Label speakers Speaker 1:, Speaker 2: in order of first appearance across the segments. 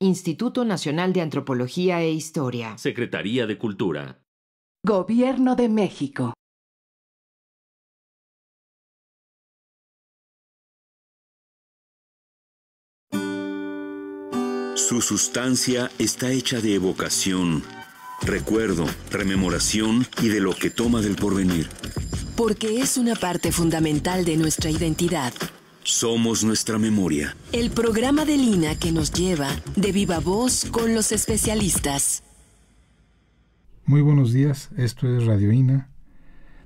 Speaker 1: Instituto Nacional de Antropología e Historia.
Speaker 2: Secretaría de Cultura.
Speaker 1: Gobierno de México.
Speaker 2: Su sustancia está hecha de evocación, recuerdo, rememoración y de lo que toma del porvenir.
Speaker 1: Porque es una parte fundamental de nuestra identidad
Speaker 2: somos nuestra memoria.
Speaker 1: El programa de Lina que nos lleva de viva voz con los especialistas.
Speaker 2: Muy buenos días, esto es Radio INA,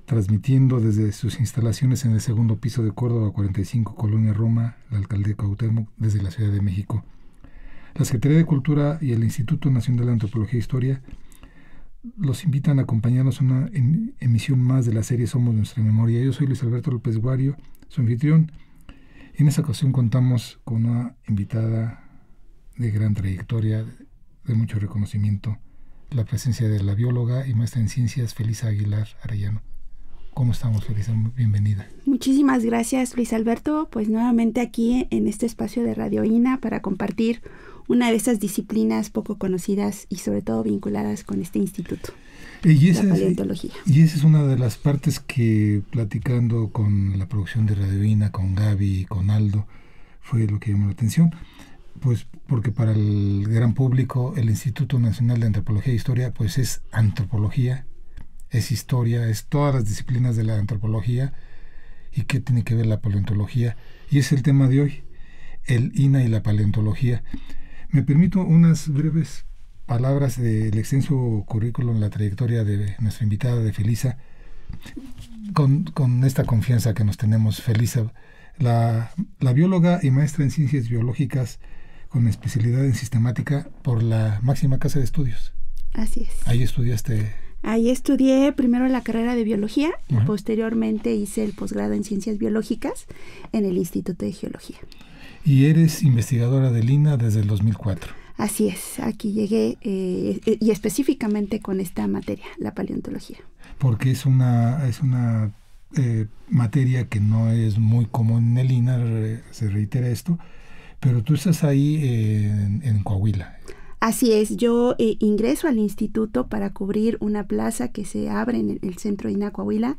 Speaker 2: transmitiendo desde sus instalaciones en el segundo piso de Córdoba 45, Colonia Roma, la alcaldía de Cuauhtémoc, desde la Ciudad de México. La Secretaría de Cultura y el Instituto Nacional de Antropología e Historia los invitan a acompañarnos en una em-, emisión más de la serie Somos Nuestra Memoria. Yo soy Luis Alberto López Guario, su anfitrión, en esta ocasión contamos con una invitada de gran trayectoria, de mucho reconocimiento, la presencia de la bióloga y maestra en ciencias Felisa Aguilar Arellano. ¿Cómo estamos, Felisa? Bienvenida.
Speaker 1: Muchísimas gracias, Luis Alberto. Pues nuevamente aquí en este espacio de Radio INA para compartir una de esas disciplinas poco conocidas y sobre todo vinculadas con este instituto. Eh, y esa,
Speaker 2: es una de las partes que platicando con la producción de radovina con Gaby y con Aldo, fue lo que llamó la atención. Pues porque para el gran público el Instituto Nacional de Antropología e Historia pues es antropología, es historia, es todas las disciplinas de la antropología y qué tiene que ver la paleontología. Y es el tema de hoy, el INA y la paleontología. Me permito unas breves palabras del extenso currículum, la trayectoria de nuestra invitada de Felisa, con, esta confianza que nos tenemos, Felisa, la, bióloga y maestra en ciencias biológicas con especialidad en sistemática por la máxima casa de estudios. Así es. Ahí estudiaste.
Speaker 1: Ahí estudié primero la carrera de biología y posteriormente hice el posgrado en ciencias biológicas en el Instituto de Geología.
Speaker 2: Y eres investigadora del INA desde el 2004.
Speaker 1: Así es, aquí llegué eh, y específicamente con esta materia, la paleontología.
Speaker 2: Porque es una, es una eh, materia que no es muy común en el INAR, se reitera esto, pero tú estás ahí eh, en, en
Speaker 1: Coahuila. Así es, yo eh, ingreso al instituto para cubrir una plaza que se abre en el, centro de Inacoahuila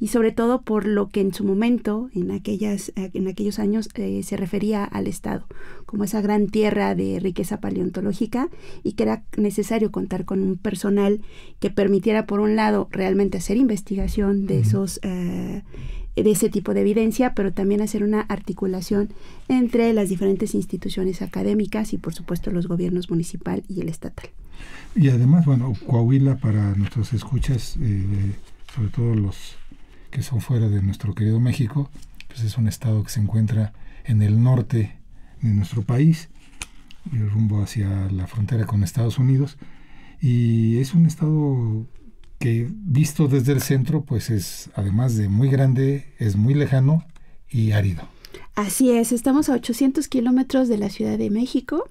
Speaker 1: y sobre todo por lo que en su momento, en, aquellas, eh, en aquellos años, eh, se refería al Estado, como esa gran tierra de riqueza paleontológica y que era necesario contar con un personal que permitiera, por un lado, realmente hacer investigación de esos de ese tipo de evidencia, pero también hacer una articulación entre las diferentes instituciones académicas y por supuesto los gobiernos municipal y el estatal.
Speaker 2: Y además, bueno, Coahuila para nuestras escuchas, eh, sobre todo los que son fuera de nuestro querido México, pues es un estado que se encuentra en el norte de nuestro país, rumbo hacia la frontera con Estados Unidos, y es un estado que visto desde el centro, pues es, además de muy grande, es muy lejano y árido.
Speaker 1: Así es, estamos a 800 kilómetros de la Ciudad de México,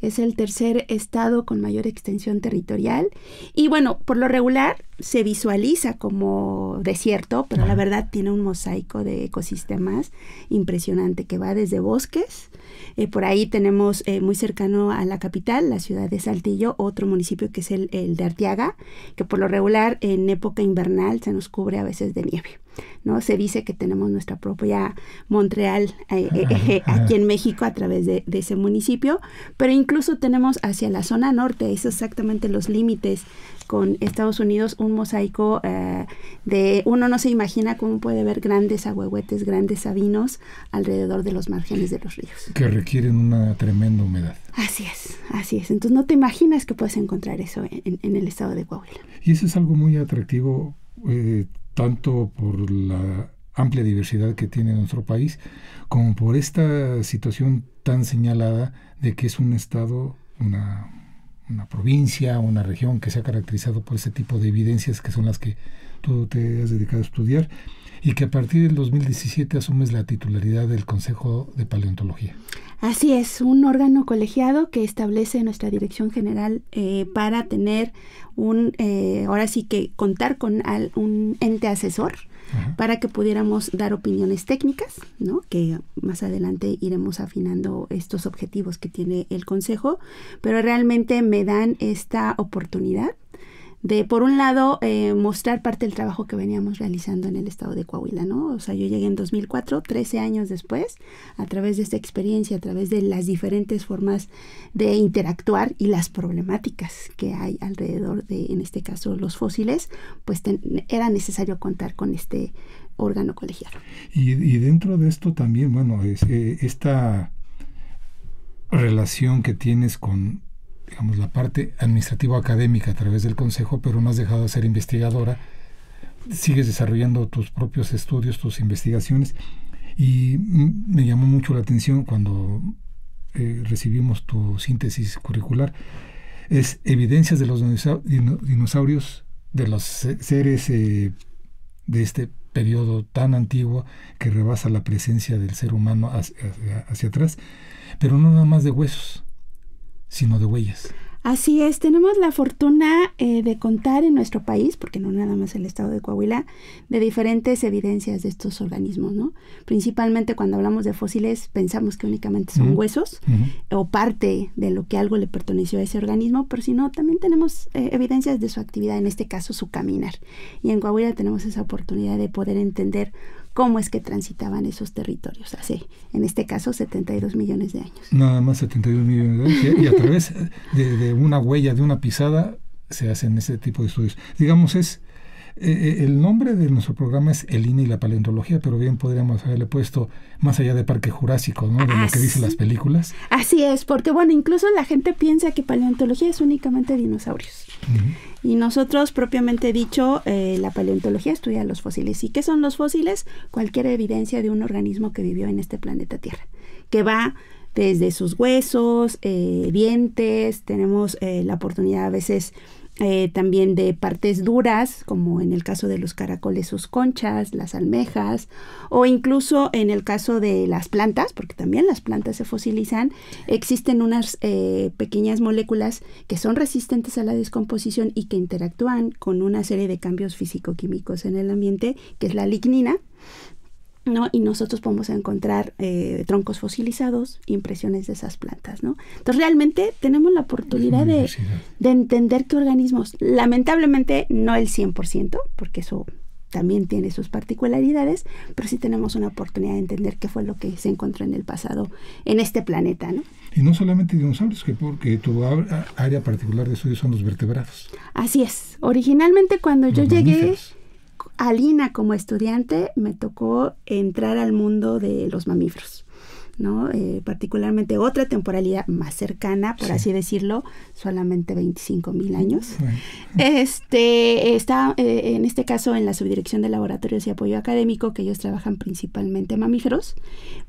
Speaker 1: es el tercer estado con mayor extensión territorial y bueno, por lo regular se visualiza como desierto, pero la verdad tiene un mosaico de ecosistemas impresionante que va desde bosques, eh, por ahí tenemos eh, muy cercano a la capital, la ciudad de Saltillo, otro municipio que es el, el de Arteaga, que por lo regular en época invernal se nos cubre a veces de nieve. ¿no? Se dice que tenemos nuestra propia Montreal eh, eh, eh, aquí en México a través de, ese municipio, pero incluso tenemos hacia la zona norte, es exactamente los límites con Estados Unidos, un mosaico de, uno no se imagina cómo puede ver grandes agüehuetes, grandes sabinos alrededor de los márgenes de los ríos.
Speaker 2: Que requieren una tremenda humedad.
Speaker 1: Así es, así es. Entonces no te imaginas que puedes encontrar eso en, el estado de Coahuila.
Speaker 2: Y eso es algo muy atractivo. Eh, tanto por la amplia diversidad que tiene nuestro país, como por esta situación tan señalada de que es un estado, una, provincia, una región que se ha caracterizado por ese tipo de evidencias que son las que tú te has dedicado a estudiar, y que a partir del 2017 asumes la titularidad del Consejo de Paleontología.
Speaker 1: Así es, un órgano colegiado que establece nuestra dirección general eh, para tener un, eh, ahora sí que contar con un ente asesor para que pudiéramos dar opiniones técnicas, ¿no? que más adelante iremos afinando estos objetivos que tiene el Consejo, pero realmente me dan esta oportunidad de, por un lado, eh, mostrar parte del trabajo que veníamos realizando en el estado de Coahuila, ¿no? O sea, yo llegué en 2004, 13 años después, a través de esta experiencia, a través de las diferentes formas de interactuar y las problemáticas que hay alrededor de, en este caso, los fósiles, pues era necesario contar con este órgano colegiado.
Speaker 2: Y, dentro de esto también, bueno, es, eh, esta relación que tienes con digamos, la parte administrativa académica a través del Consejo, pero no has dejado de ser investigadora, sigues desarrollando tus propios estudios, tus investigaciones, y me llamó mucho la atención cuando eh, recibimos tu síntesis curricular, es evidencias de los dinosaurios, de los seres eh, de este periodo tan antiguo que rebasa la presencia del ser humano hacia atrás, pero no nada más de huesos, sino de huellas.
Speaker 1: Así es, tenemos la fortuna eh, de contar en nuestro país, porque no nada más el estado de Coahuila, de diferentes evidencias de estos organismos, ¿no? Principalmente cuando hablamos de fósiles pensamos que únicamente son huesos o parte de lo que algo le perteneció a ese organismo, pero si no, también tenemos eh, evidencias de su actividad, en este caso su caminar. Y en Coahuila tenemos esa oportunidad de poder entender cómo es que transitaban esos territorios hace, en este caso, 72 millones de años.
Speaker 2: Nada más 72 millones de años. Y, a través de, de, una huella, de una pisada, se hacen ese tipo de estudios. Digamos, es eh, eh, el nombre de nuestro programa es El INE y la paleontología, pero bien podríamos haberle puesto más allá de Parque Jurásico, ¿no? De lo que dicen las películas.
Speaker 1: Así es, porque bueno, incluso la gente piensa que paleontología es únicamente dinosaurios. Y nosotros, propiamente dicho, eh, la paleontología estudia los fósiles. ¿Y qué son los fósiles? Cualquier evidencia de un organismo que vivió en este planeta Tierra, que va desde sus huesos, dientes, tenemos la oportunidad a veces eh, también de partes duras, como en el caso de los caracoles, sus conchas, las almejas, o incluso en el caso de las plantas, porque también las plantas se fosilizan, existen unas eh, pequeñas moléculas que son resistentes a la descomposición y que interactúan con una serie de cambios físico-químicos en el ambiente, que es la lignina, y nosotros podemos encontrar eh, troncos fosilizados, impresiones de esas plantas, ¿no? Entonces realmente tenemos la oportunidad de, entender qué organismos, lamentablemente no el 100%, porque eso también tiene sus particularidades, pero sí tenemos una oportunidad de entender qué fue lo que se encontró en el pasado en este planeta, ¿no?
Speaker 2: Y no solamente dinosaurios, que porque tu área particular de estudio son los vertebrados.
Speaker 1: Así es. Originalmente cuando yo llegué Alina como estudiante me tocó entrar al mundo de los mamíferos. ¿no? Eh, particularmente otra temporalidad más cercana, por así decirlo, solamente 25 mil años. Este, está eh, en este caso en la subdirección de laboratorios y apoyo académico, que ellos trabajan principalmente mamíferos,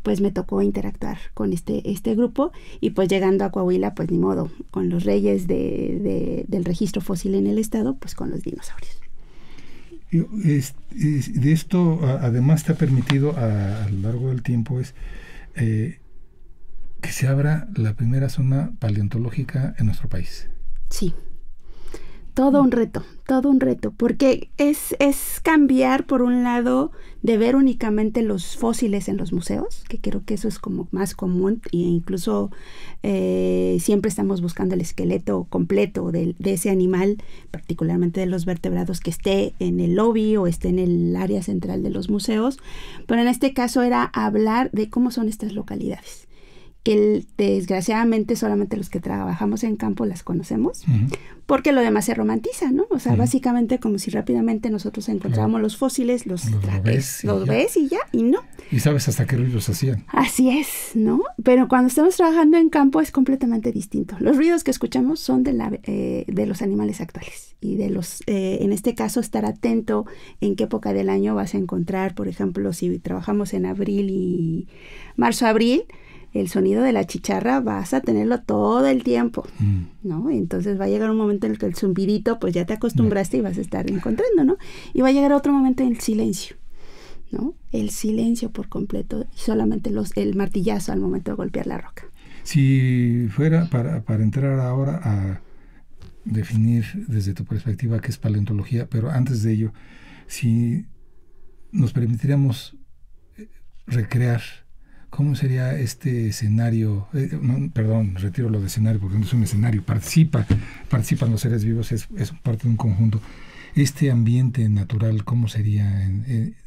Speaker 1: pues me tocó interactuar con este, este grupo y pues llegando a Coahuila, pues ni modo, con los reyes del registro fósil en el estado, pues con los dinosaurios.
Speaker 2: Y de esto además te ha permitido a, lo largo del tiempo es eh, que se abra la primera zona paleontológica en nuestro país.
Speaker 1: Sí, todo un reto, todo un reto, porque es, es cambiar por un lado de ver únicamente los fósiles en los museos, que creo que eso es como más común e incluso eh, siempre estamos buscando el esqueleto completo de, ese animal, particularmente de los vertebrados que esté en el lobby o esté en el área central de los museos, pero en este caso era hablar de cómo son estas localidades que desgraciadamente solamente los que trabajamos en campo las conocemos, porque lo demás se romantiza, ¿no? O sea, básicamente como si rápidamente nosotros encontrábamos los fósiles, los, los ves, y ves y ya, y no. Y
Speaker 2: sabes hasta qué ruidos hacían.
Speaker 1: Así es, ¿no? Pero cuando estamos trabajando en campo es completamente distinto. Los ruidos que escuchamos son de, la, eh, de los animales actuales y de los, eh, en este caso, estar atento en qué época del año vas a encontrar, por ejemplo, si trabajamos en abril y marzo-abril, el sonido de la chicharra vas a tenerlo todo el tiempo, mm. ¿no? Entonces va a llegar un momento en el que el zumbidito, pues ya te acostumbraste y vas a estar encontrando, ¿no? Y va a llegar otro momento en el silencio, ¿no? El silencio por completo y solamente los, el martillazo al momento de golpear la roca.
Speaker 2: Si fuera para, para entrar ahora a definir desde tu perspectiva qué es paleontología, pero antes de ello, si nos permitiríamos eh, recrear ¿Cómo sería este escenario? Eh, perdón, retiro lo de escenario porque no es un escenario, participa, participan los seres vivos, es, parte de un conjunto. Este ambiente natural, ¿cómo sería,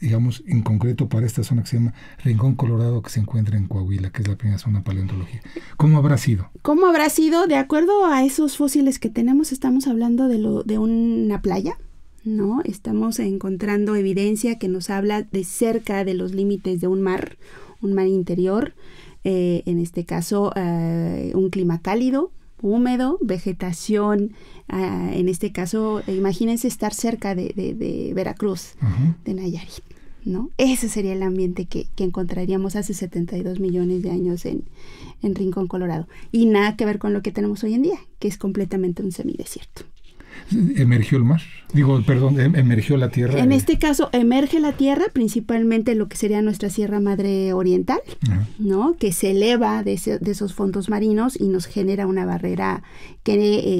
Speaker 2: digamos, en concreto para esta zona que se llama Rincón Colorado, que se encuentra en Coahuila, que es la primera zona paleontología? ¿Cómo habrá sido?
Speaker 1: ¿Cómo habrá sido? De acuerdo a esos fósiles que tenemos, estamos hablando de, lo, de una playa, ¿no? Estamos encontrando evidencia que nos habla de cerca de los límites de un mar un mar interior, eh, en este caso eh, un clima cálido, húmedo, vegetación, ah, en este caso eh, imagínense estar cerca de, Veracruz, de Nayarit. ¿no? Ese sería el ambiente que, encontraríamos hace 72 millones de años en Rincón Colorado. Y nada que ver con lo que tenemos hoy en día, que es completamente un semidesierto
Speaker 2: emergió el mar. Digo, perdón, em, emergió la tierra. En eh.
Speaker 1: este caso, emerge la tierra, principalmente lo que sería nuestra Sierra Madre Oriental, ¿no? Que se eleva de, esos fondos marinos y nos genera una barrera que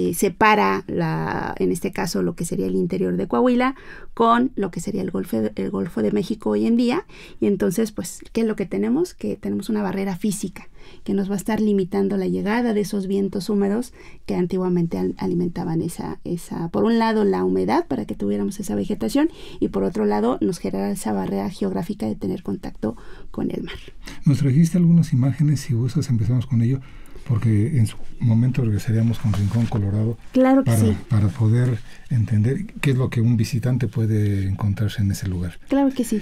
Speaker 1: eh, separa, la, en este caso, lo que sería el interior de Coahuila con lo que sería el Golfo, de, el Golfo de México hoy en día. Y entonces, pues, ¿qué es lo que tenemos? Que tenemos una barrera física que nos va a estar limitando la llegada de esos vientos húmedos que antiguamente alimentaban esa, esa, por un lado la humedad para que tuviéramos esa vegetación y por otro lado nos generará esa barrera geográfica de tener contacto con el mar.
Speaker 2: Nos trajiste algunas imágenes, y usas, empezamos con ello, porque en su momento regresaríamos con Rincón Colorado claro para poder entender qué es lo que un visitante puede encontrarse en ese lugar. Claro que sí.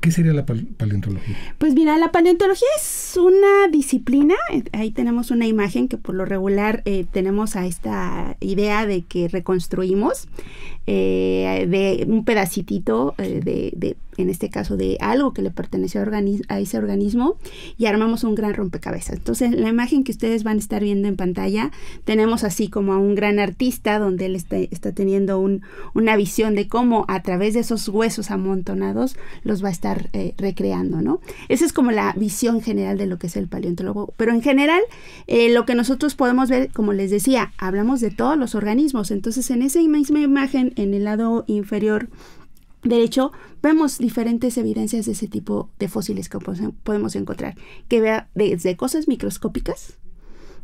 Speaker 2: ¿Qué sería la paleontología?
Speaker 1: Pues mira, la paleontología es una disciplina, eh, ahí tenemos una imagen que por lo regular eh, tenemos a esta idea de que reconstruimos eh, de un pedacitito de en este caso de algo que le perteneció a, ese organismo, y armamos un gran rompecabezas. Entonces, la imagen que ustedes van a estar viendo en pantalla, tenemos así como a un gran artista donde él está, teniendo una visión de cómo a través de esos huesos amontonados los va a estar eh, recreando, ¿no? Esa es como la visión general de lo que es el paleontólogo. Pero en general, eh, lo que nosotros podemos ver, como les decía, hablamos de todos los organismos. Entonces, en esa misma imagen, en el lado inferior, de hecho, vemos diferentes evidencias de ese tipo de fósiles que podemos encontrar, que vea desde cosas microscópicas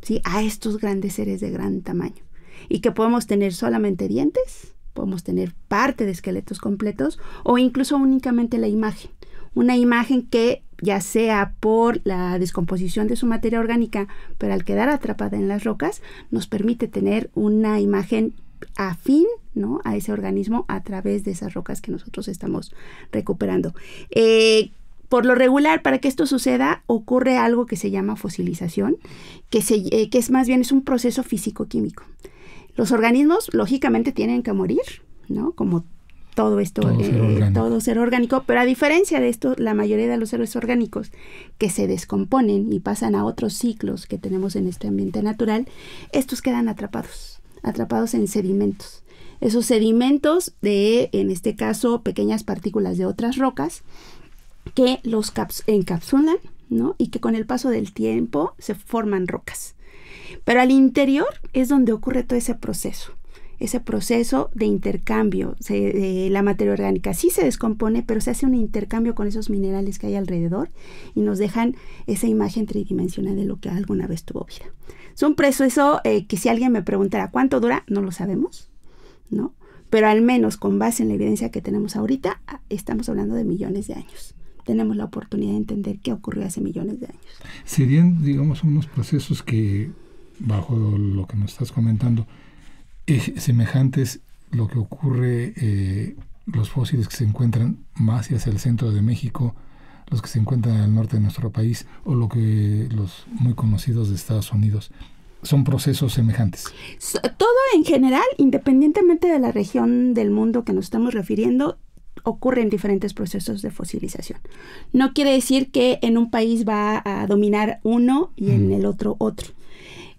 Speaker 1: ¿sí? a estos grandes seres de gran tamaño. Y que podemos tener solamente dientes, podemos tener parte de esqueletos completos o incluso únicamente la imagen. Una imagen que ya sea por la descomposición de su materia orgánica, pero al quedar atrapada en las rocas, nos permite tener una imagen afín a ese organismo a través de esas rocas que nosotros estamos recuperando. Eh, por lo regular, para que esto suceda, ocurre algo que se llama fosilización, que, eh, que es más bien es un proceso físico-químico. Los organismos, lógicamente, tienen que morir, ¿no? Como todo esto, eh, todo, ser orgánico, pero a diferencia de esto, la mayoría de los seres orgánicos que se descomponen y pasan a otros ciclos que tenemos en este ambiente natural, estos quedan atrapados atrapados en sedimentos. Esos sedimentos de, en este caso, pequeñas partículas de otras rocas que los encapsulan ¿no? y que con el paso del tiempo se forman rocas. Pero al interior es donde ocurre todo ese proceso, ese proceso de intercambio. de la materia orgánica sí se descompone, pero se hace un intercambio con esos minerales que hay alrededor y nos dejan esa imagen tridimensional de lo que alguna vez tuvo vida. Es un proceso eh, que si alguien me preguntara cuánto dura, no lo sabemos, ¿no? Pero al menos con base en la evidencia que tenemos ahorita, ah, estamos hablando de millones de años. Tenemos la oportunidad de entender qué ocurrió hace millones de años.
Speaker 2: Serían, digamos, unos procesos que, bajo lo que nos estás comentando, es eh, semejantes lo que ocurre eh, los fósiles que se encuentran más hacia el centro de México los que se encuentran al norte de nuestro país o lo que los muy conocidos de Estados Unidos son procesos semejantes.
Speaker 1: Todo en general, independientemente de la región del mundo que nos estamos refiriendo, ocurren diferentes procesos de fosilización. No quiere decir que en un país va a dominar uno y en mm. el otro otro.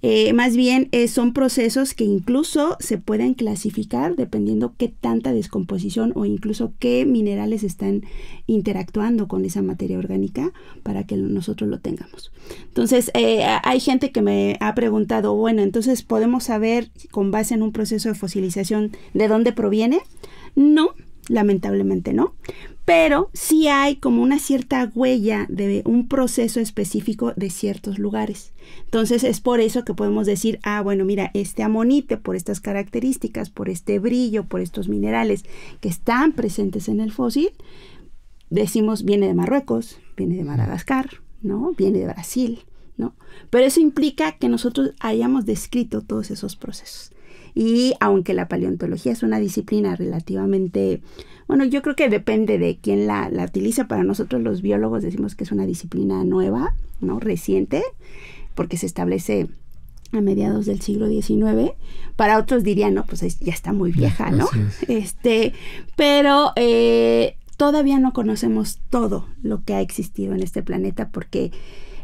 Speaker 1: Eh, más bien eh, son procesos que incluso se pueden clasificar dependiendo qué tanta descomposición o incluso qué minerales están interactuando con esa materia orgánica para que nosotros lo tengamos. Entonces, eh, hay gente que me ha preguntado, bueno, entonces podemos saber con base en un proceso de fosilización de dónde proviene. No, lamentablemente no. Pero sí hay como una cierta huella de un proceso específico de ciertos lugares. Entonces es por eso que podemos decir, ah, bueno, mira, este amonite por estas características, por este brillo, por estos minerales que están presentes en el fósil, decimos viene de Marruecos, viene de Madagascar, ¿no? Viene de Brasil, ¿no? Pero eso implica que nosotros hayamos descrito todos esos procesos. Y aunque la paleontología es una disciplina relativamente, bueno, yo creo que depende de quién la, utiliza. Para nosotros los biólogos decimos que es una disciplina nueva, ¿no? Reciente, porque se establece a mediados del siglo XIX. Para otros dirían, no, pues ya está muy vieja, ¿no? Este, pero eh, todavía no conocemos todo lo que ha existido en este planeta porque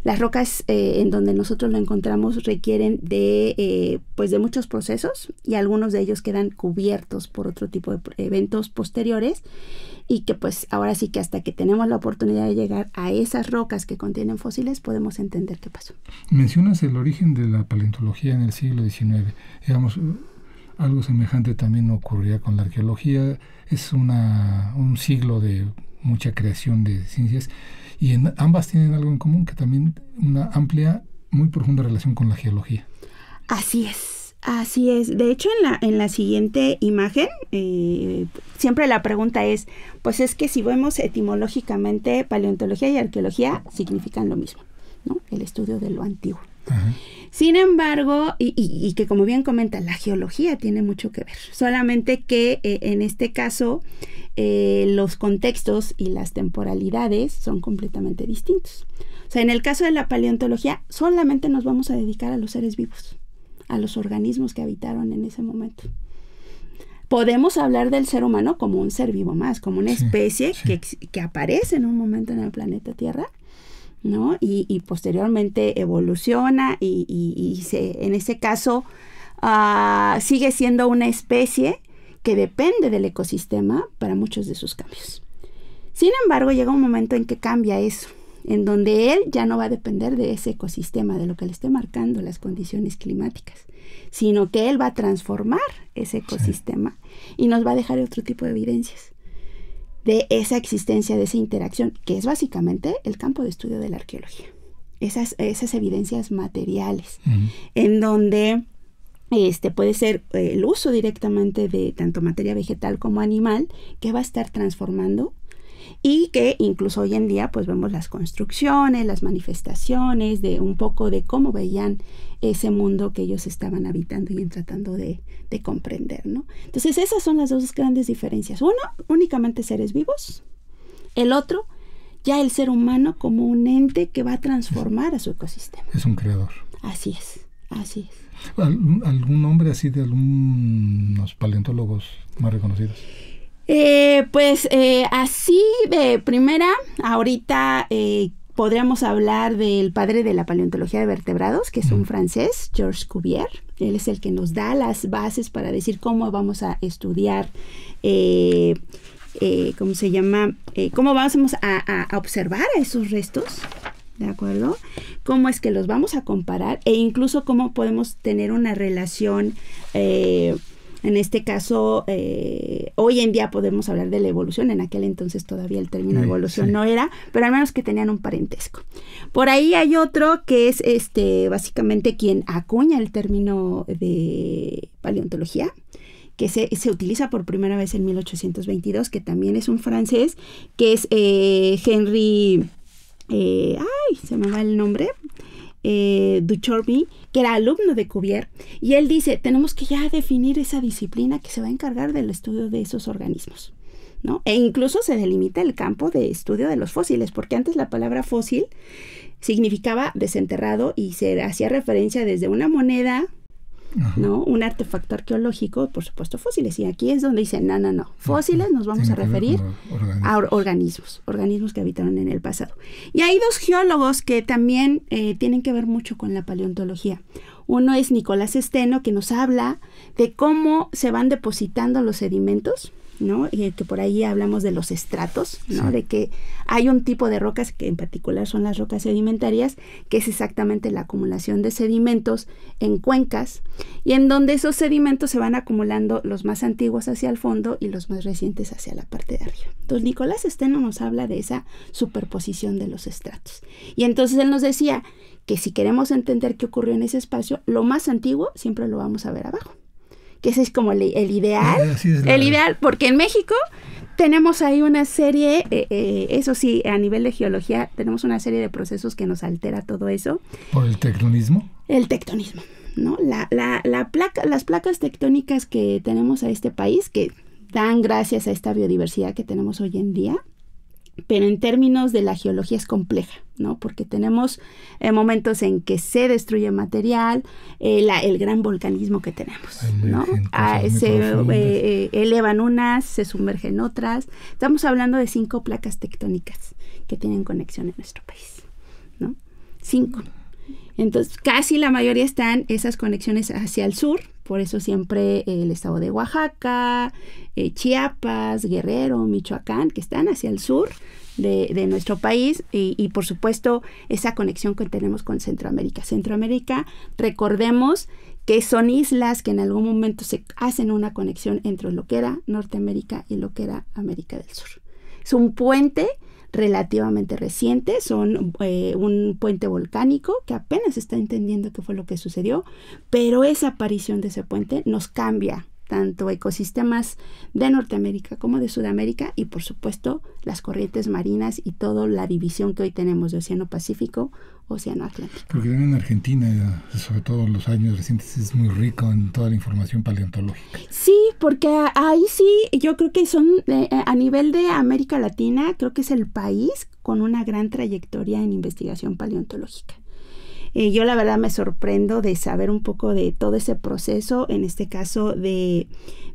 Speaker 1: las rocas eh, en donde nosotros lo encontramos requieren de, eh, pues de muchos procesos y algunos de ellos quedan cubiertos por otro tipo de eventos posteriores y que pues ahora sí que hasta que tenemos la oportunidad de llegar a esas rocas que contienen fósiles podemos entender qué pasó.
Speaker 2: Mencionas el origen de la paleontología en el siglo XIX. Digamos, algo semejante también ocurría con la arqueología. Es un siglo de mucha creación de ciencias y ambas tienen algo en común, que también una amplia, muy profunda relación con la geología.
Speaker 1: Así es, así es. De hecho, en la, en la siguiente imagen, eh, siempre la pregunta es, pues es que si vemos etimológicamente, paleontología y arqueología significan lo mismo, ¿no? El estudio de lo antiguo. Sin embargo, y, que como bien comenta, la geología tiene mucho que ver. Solamente que eh, en este caso eh, los contextos y las temporalidades son completamente distintos. O sea, en el caso de la paleontología, solamente nos vamos a dedicar a los seres vivos, a los organismos que habitaron en ese momento. Podemos hablar del ser humano como un ser vivo más, como una especie que aparece en un momento en el planeta Tierra, y, posteriormente evoluciona y, se, en ese caso ah, sigue siendo una especie que depende del ecosistema para muchos de sus cambios. Sin embargo, llega un momento en que cambia eso, en donde él ya no va a depender de ese ecosistema, de lo que le esté marcando las condiciones climáticas, sino que él va a transformar ese ecosistema y nos va a dejar otro tipo de evidencias de esa existencia, de esa interacción, que es básicamente el campo de estudio de la arqueología. Esas, esas evidencias materiales, en donde este puede ser eh, el uso directamente de tanto materia vegetal como animal que va a estar transformando y que incluso hoy en día pues vemos las construcciones, las manifestaciones de un poco de cómo veían ese mundo que ellos estaban habitando y tratando de, comprender, ¿no? Entonces esas son las dos grandes diferencias. Uno, únicamente seres vivos. El otro, ya el ser humano como un ente que va a transformar a su ecosistema. Es un creador. Así es, así es.
Speaker 2: ¿Algún nombre así de algunos paleontólogos más reconocidos?
Speaker 1: Eh, pues eh, así de primera, ahorita eh, podríamos hablar del padre de la paleontología de vertebrados, que es un mm. francés, Georges Cuvier. Él es el que nos da las bases para decir cómo vamos a estudiar, cómo se llama, cómo vamos a, a, observar a esos restos. ¿De acuerdo? ¿Cómo es que los vamos a comparar? E incluso cómo podemos tener una relación en este caso, eh, hoy en día podemos hablar de la evolución, en aquel entonces todavía el término evolución no era, pero al menos que tenían un parentesco. Por ahí hay otro que es este básicamente quien acuña el término de paleontología que se, utiliza por primera vez en 1822, que también es un francés, que es eh, Henry... Eh, ay, se me va el nombre eh, que era alumno de Cuvier, y él dice, tenemos que ya definir esa disciplina que se va a encargar del estudio de esos organismos. ¿no? E incluso se delimita el campo de estudio de los fósiles, porque antes la palabra fósil significaba desenterrado y se hacía referencia desde una moneda ¿no? Un artefacto arqueológico, por supuesto, fósiles. Y aquí es donde dicen, no, no, no, fósiles nos vamos a referir a organismos, organismos que habitaron en el pasado. Y hay dos geólogos que también eh, tienen que ver mucho con la paleontología. Uno es Nicolás Esteno, que nos habla de cómo se van depositando los sedimentos ¿no? que por ahí hablamos de los estratos, De que hay un tipo de rocas, que en particular son las rocas sedimentarias, que es exactamente la acumulación de sedimentos en cuencas, y en donde esos sedimentos se van acumulando los más antiguos hacia el fondo y los más recientes hacia la parte de arriba. Entonces, Nicolás Esteno nos habla de esa superposición de los estratos. Y entonces él nos decía que si queremos entender qué ocurrió en ese espacio, lo más antiguo siempre lo vamos a ver abajo que ese es como el, ideal. el ideal, porque en México tenemos ahí una serie, eh, eh, eso sí, a nivel de geología, tenemos una serie de procesos que nos altera todo eso.
Speaker 2: ¿Por el tectonismo?
Speaker 1: El tectonismo, ¿no? la placa, las placas tectónicas que tenemos a este país, que dan gracias a esta biodiversidad que tenemos hoy en día, pero en términos de la geología es compleja, ¿no? Porque tenemos eh, momentos en que se destruye material, eh, el gran volcanismo que tenemos, ¿no? Ah, se eh, elevan unas, se sumergen otras. Estamos hablando de cinco placas tectónicas que tienen conexión en nuestro país, ¿no? Cinco. Entonces, casi la mayoría están esas conexiones hacia el sur, por eso siempre el estado de Oaxaca, eh, Chiapas, Guerrero, Michoacán, que están hacia el sur de, nuestro país y, y, por supuesto esa conexión que tenemos con Centroamérica. Centroamérica, recordemos que son islas que en algún momento se hacen una conexión entre lo que era Norteamérica y lo que era América del Sur. Es un puente relativamente reciente, son eh, un puente volcánico que apenas está entendiendo qué fue lo que sucedió, pero esa aparición de ese puente nos cambia tanto ecosistemas de Norteamérica como de Sudamérica y por supuesto las corrientes marinas y toda la división que hoy tenemos de Océano Pacífico, Océano Atlántico.
Speaker 2: Porque en Argentina, sobre todo en los años recientes, es muy rico en toda la información paleontológica.
Speaker 1: Sí, porque ahí sí, yo creo que son, eh, eh, a nivel de América Latina, creo que es el país con una gran trayectoria en investigación paleontológica. Eh, yo la verdad me sorprendo de saber un poco de todo ese proceso, en este caso de,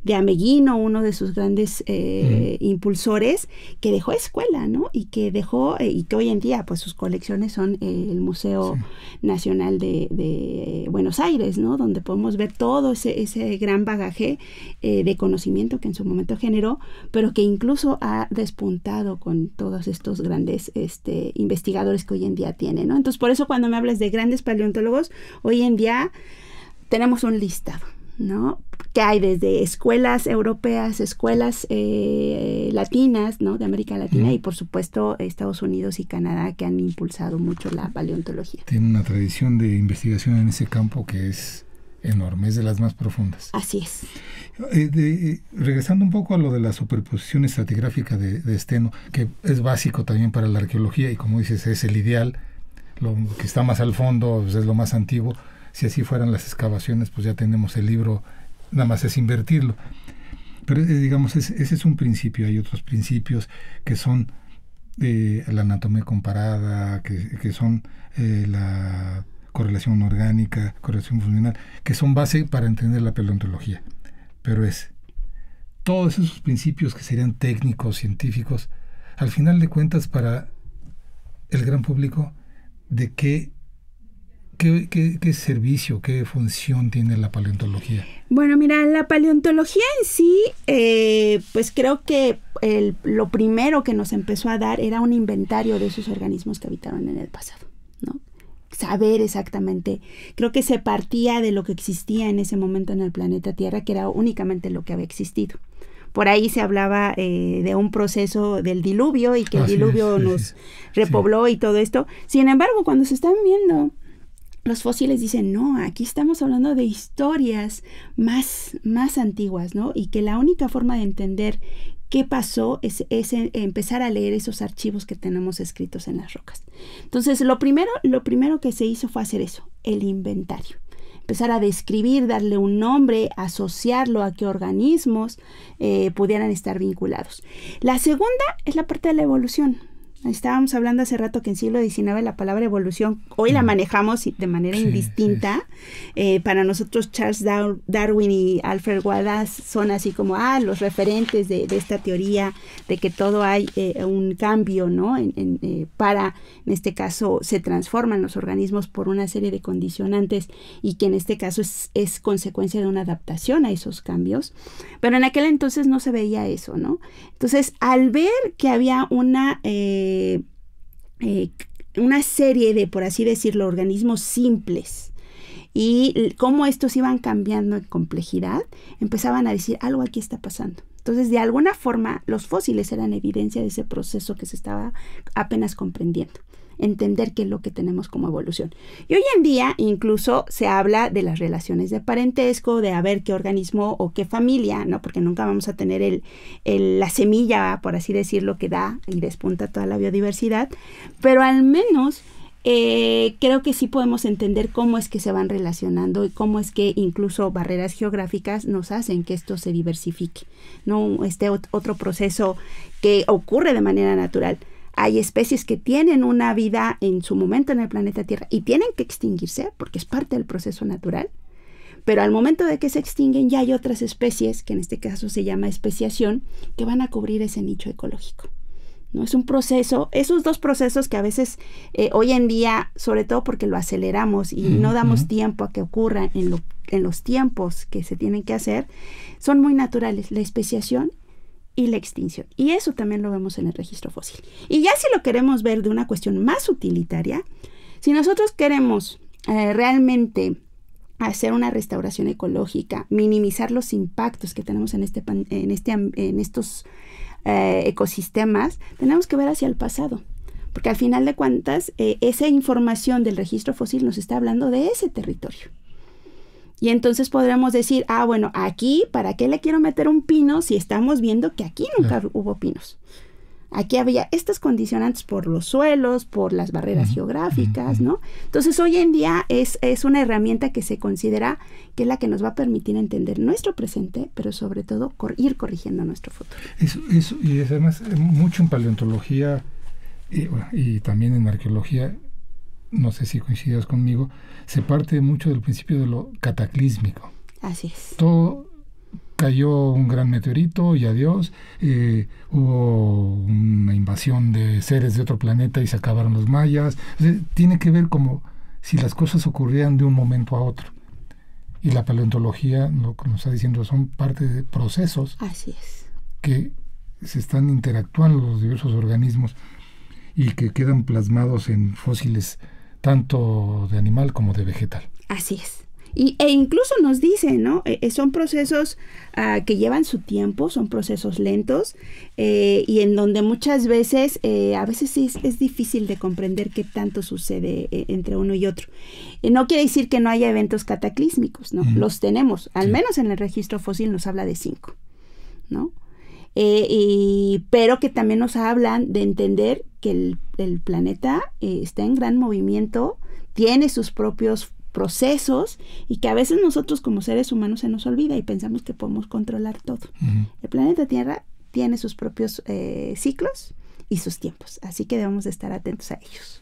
Speaker 1: de Ameguino, uno de sus grandes eh, impulsores, que dejó escuela, ¿no? Y que dejó, eh, y que hoy en día, pues sus colecciones son el Museo Nacional de, Buenos Aires, ¿no? Donde podemos ver todo ese, gran bagaje de conocimiento que en su momento generó, pero que incluso ha despuntado con todos estos grandes este, investigadores que hoy en día tiene, ¿no? Entonces, por eso cuando me hablas de grandes paleontólogos, hoy en día tenemos un listado, ¿no? Que hay desde escuelas europeas, escuelas eh, latinas, ¿no? De América Latina y por supuesto Estados Unidos y Canadá que han impulsado mucho la paleontología.
Speaker 2: Tiene una tradición de investigación en ese campo que es enorme, es de las más profundas. Así es. Eh, eh, regresando un poco a lo de la superposición estratigráfica de, de, Esteno, que es básico también para la arqueología y como dices es el ideal, lo que está más al fondo pues, es lo más antiguo. Si así fueran las excavaciones, pues ya tenemos el libro, nada más es invertirlo. Pero eh, digamos, ese es un principio, hay otros principios que son eh, la anatomía comparada, que, son eh, la correlación orgánica, correlación funcional, que son base para entender la paleontología. Pero es todos esos principios que serían técnicos, científicos, al final de cuentas para el gran público de qué ¿Qué, ¿Qué, servicio, qué función tiene la paleontología?
Speaker 1: Bueno, mira, la paleontología en sí, eh, pues creo que lo primero que nos empezó a dar era un inventario de esos organismos que habitaron en el pasado, ¿no? Saber exactamente, creo que se partía de lo que existía en ese momento en el planeta Tierra, que era únicamente lo que había existido. Por ahí se hablaba eh, de un proceso del diluvio y que el diluvio nos repobló y todo esto. Sin embargo, cuando se están viendo los fósiles dicen, no, aquí estamos hablando de historias más, más antiguas, ¿no? Y que la única forma de entender qué pasó es, es, empezar a leer esos archivos que tenemos escritos en las rocas. Entonces, lo primero, lo primero que se hizo fue hacer eso, el inventario empezar a describir, darle un nombre, asociarlo a qué organismos eh, pudieran estar vinculados. La segunda es la parte de la evolución. Estábamos hablando hace rato que en siglo XIX la palabra evolución, hoy la manejamos de manera indistinta. Eh, para nosotros Charles Darwin y Alfred Wallace son así como, ah, los referentes de, esta teoría de que todo hay eh, un cambio, ¿no? En, eh, para, en este caso, se transforman los organismos por una serie de condicionantes y que en este caso es, consecuencia de una adaptación a esos cambios. Pero en aquel entonces no se veía eso, ¿no? Entonces, al ver que había una... Eh, eh, una serie de, por así decirlo, organismos simples. Y cómo estos iban cambiando en complejidad, empezaban a decir, algo aquí está pasando. Entonces, de alguna forma, los fósiles eran evidencia de ese proceso que se estaba apenas comprendiendo entender qué es lo que tenemos como evolución. Y hoy en día incluso se habla de las relaciones de parentesco, de a ver qué organismo o qué familia, ¿no? Porque nunca vamos a tener el, la semilla, por así decirlo, que da y despunta toda la biodiversidad, pero al menos... Eh, creo que sí podemos entender cómo es que se van relacionando y cómo es que incluso barreras geográficas nos hacen que esto se diversifique, no este otro proceso que ocurre de manera natural. Hay especies que tienen una vida en su momento en el planeta Tierra y tienen que extinguirse porque es parte del proceso natural. Pero al momento de que se extinguen ya hay otras especies, que en este caso se llama especiación, que van a cubrir ese nicho ecológico. ¿no? Es un proceso, esos dos procesos que a veces eh, hoy en día, sobre todo porque lo aceleramos y no damos tiempo a que ocurra en, los tiempos que se tienen que hacer, son muy naturales, la especiación y la extinción. Y eso también lo vemos en el registro fósil. Y ya si lo queremos ver de una cuestión más utilitaria, si nosotros queremos eh, realmente hacer una restauración ecológica, minimizar los impactos que tenemos en, este, en, este, en estos eh, ecosistemas, tenemos que ver hacia el pasado. Porque al final de cuentas, eh, esa información del registro fósil nos está hablando de ese territorio. Y entonces podremos decir, ah, bueno, aquí, ¿para qué le quiero meter un pino si estamos viendo que aquí nunca hubo pinos? Aquí había estas condicionantes por los suelos, por las barreras geográficas, ¿no? Entonces hoy en día es, una herramienta que se considera que es la que nos va a permitir entender nuestro presente, pero sobre todo ir corrigiendo nuestro futuro.
Speaker 2: Eso, eso, y además eh, mucho en paleontología y, y también en arqueología, no sé si coincidas conmigo, se parte mucho del principio de lo cataclísmico. Así es. Todo cayó un gran meteorito y adiós, eh, hubo una invasión de seres de otro planeta y se acabaron los mayas. tiene que ver como si las cosas ocurrieran de un momento a otro. Y la paleontología, lo que nos está diciendo, son parte de procesos Así es. que se están interactuando los diversos organismos y que quedan plasmados en fósiles tanto de animal como de vegetal.
Speaker 1: Así es. Y, e incluso nos dice, ¿no? Eh, eh, son procesos ah, que llevan su tiempo, son procesos lentos eh, y en donde muchas veces, a veces es, es, difícil de comprender qué tanto sucede entre uno y otro. no quiere decir que no haya eventos cataclísmicos, ¿no? Los tenemos, al menos en el registro fósil nos habla de cinco, ¿no? Eh, y, pero que también nos hablan de entender que el, planeta eh, está en gran movimiento, tiene sus propios procesos y que a veces nosotros como seres humanos se nos olvida y pensamos que podemos controlar todo. El planeta Tierra tiene sus propios eh, ciclos y sus tiempos, así que debemos de estar atentos a ellos.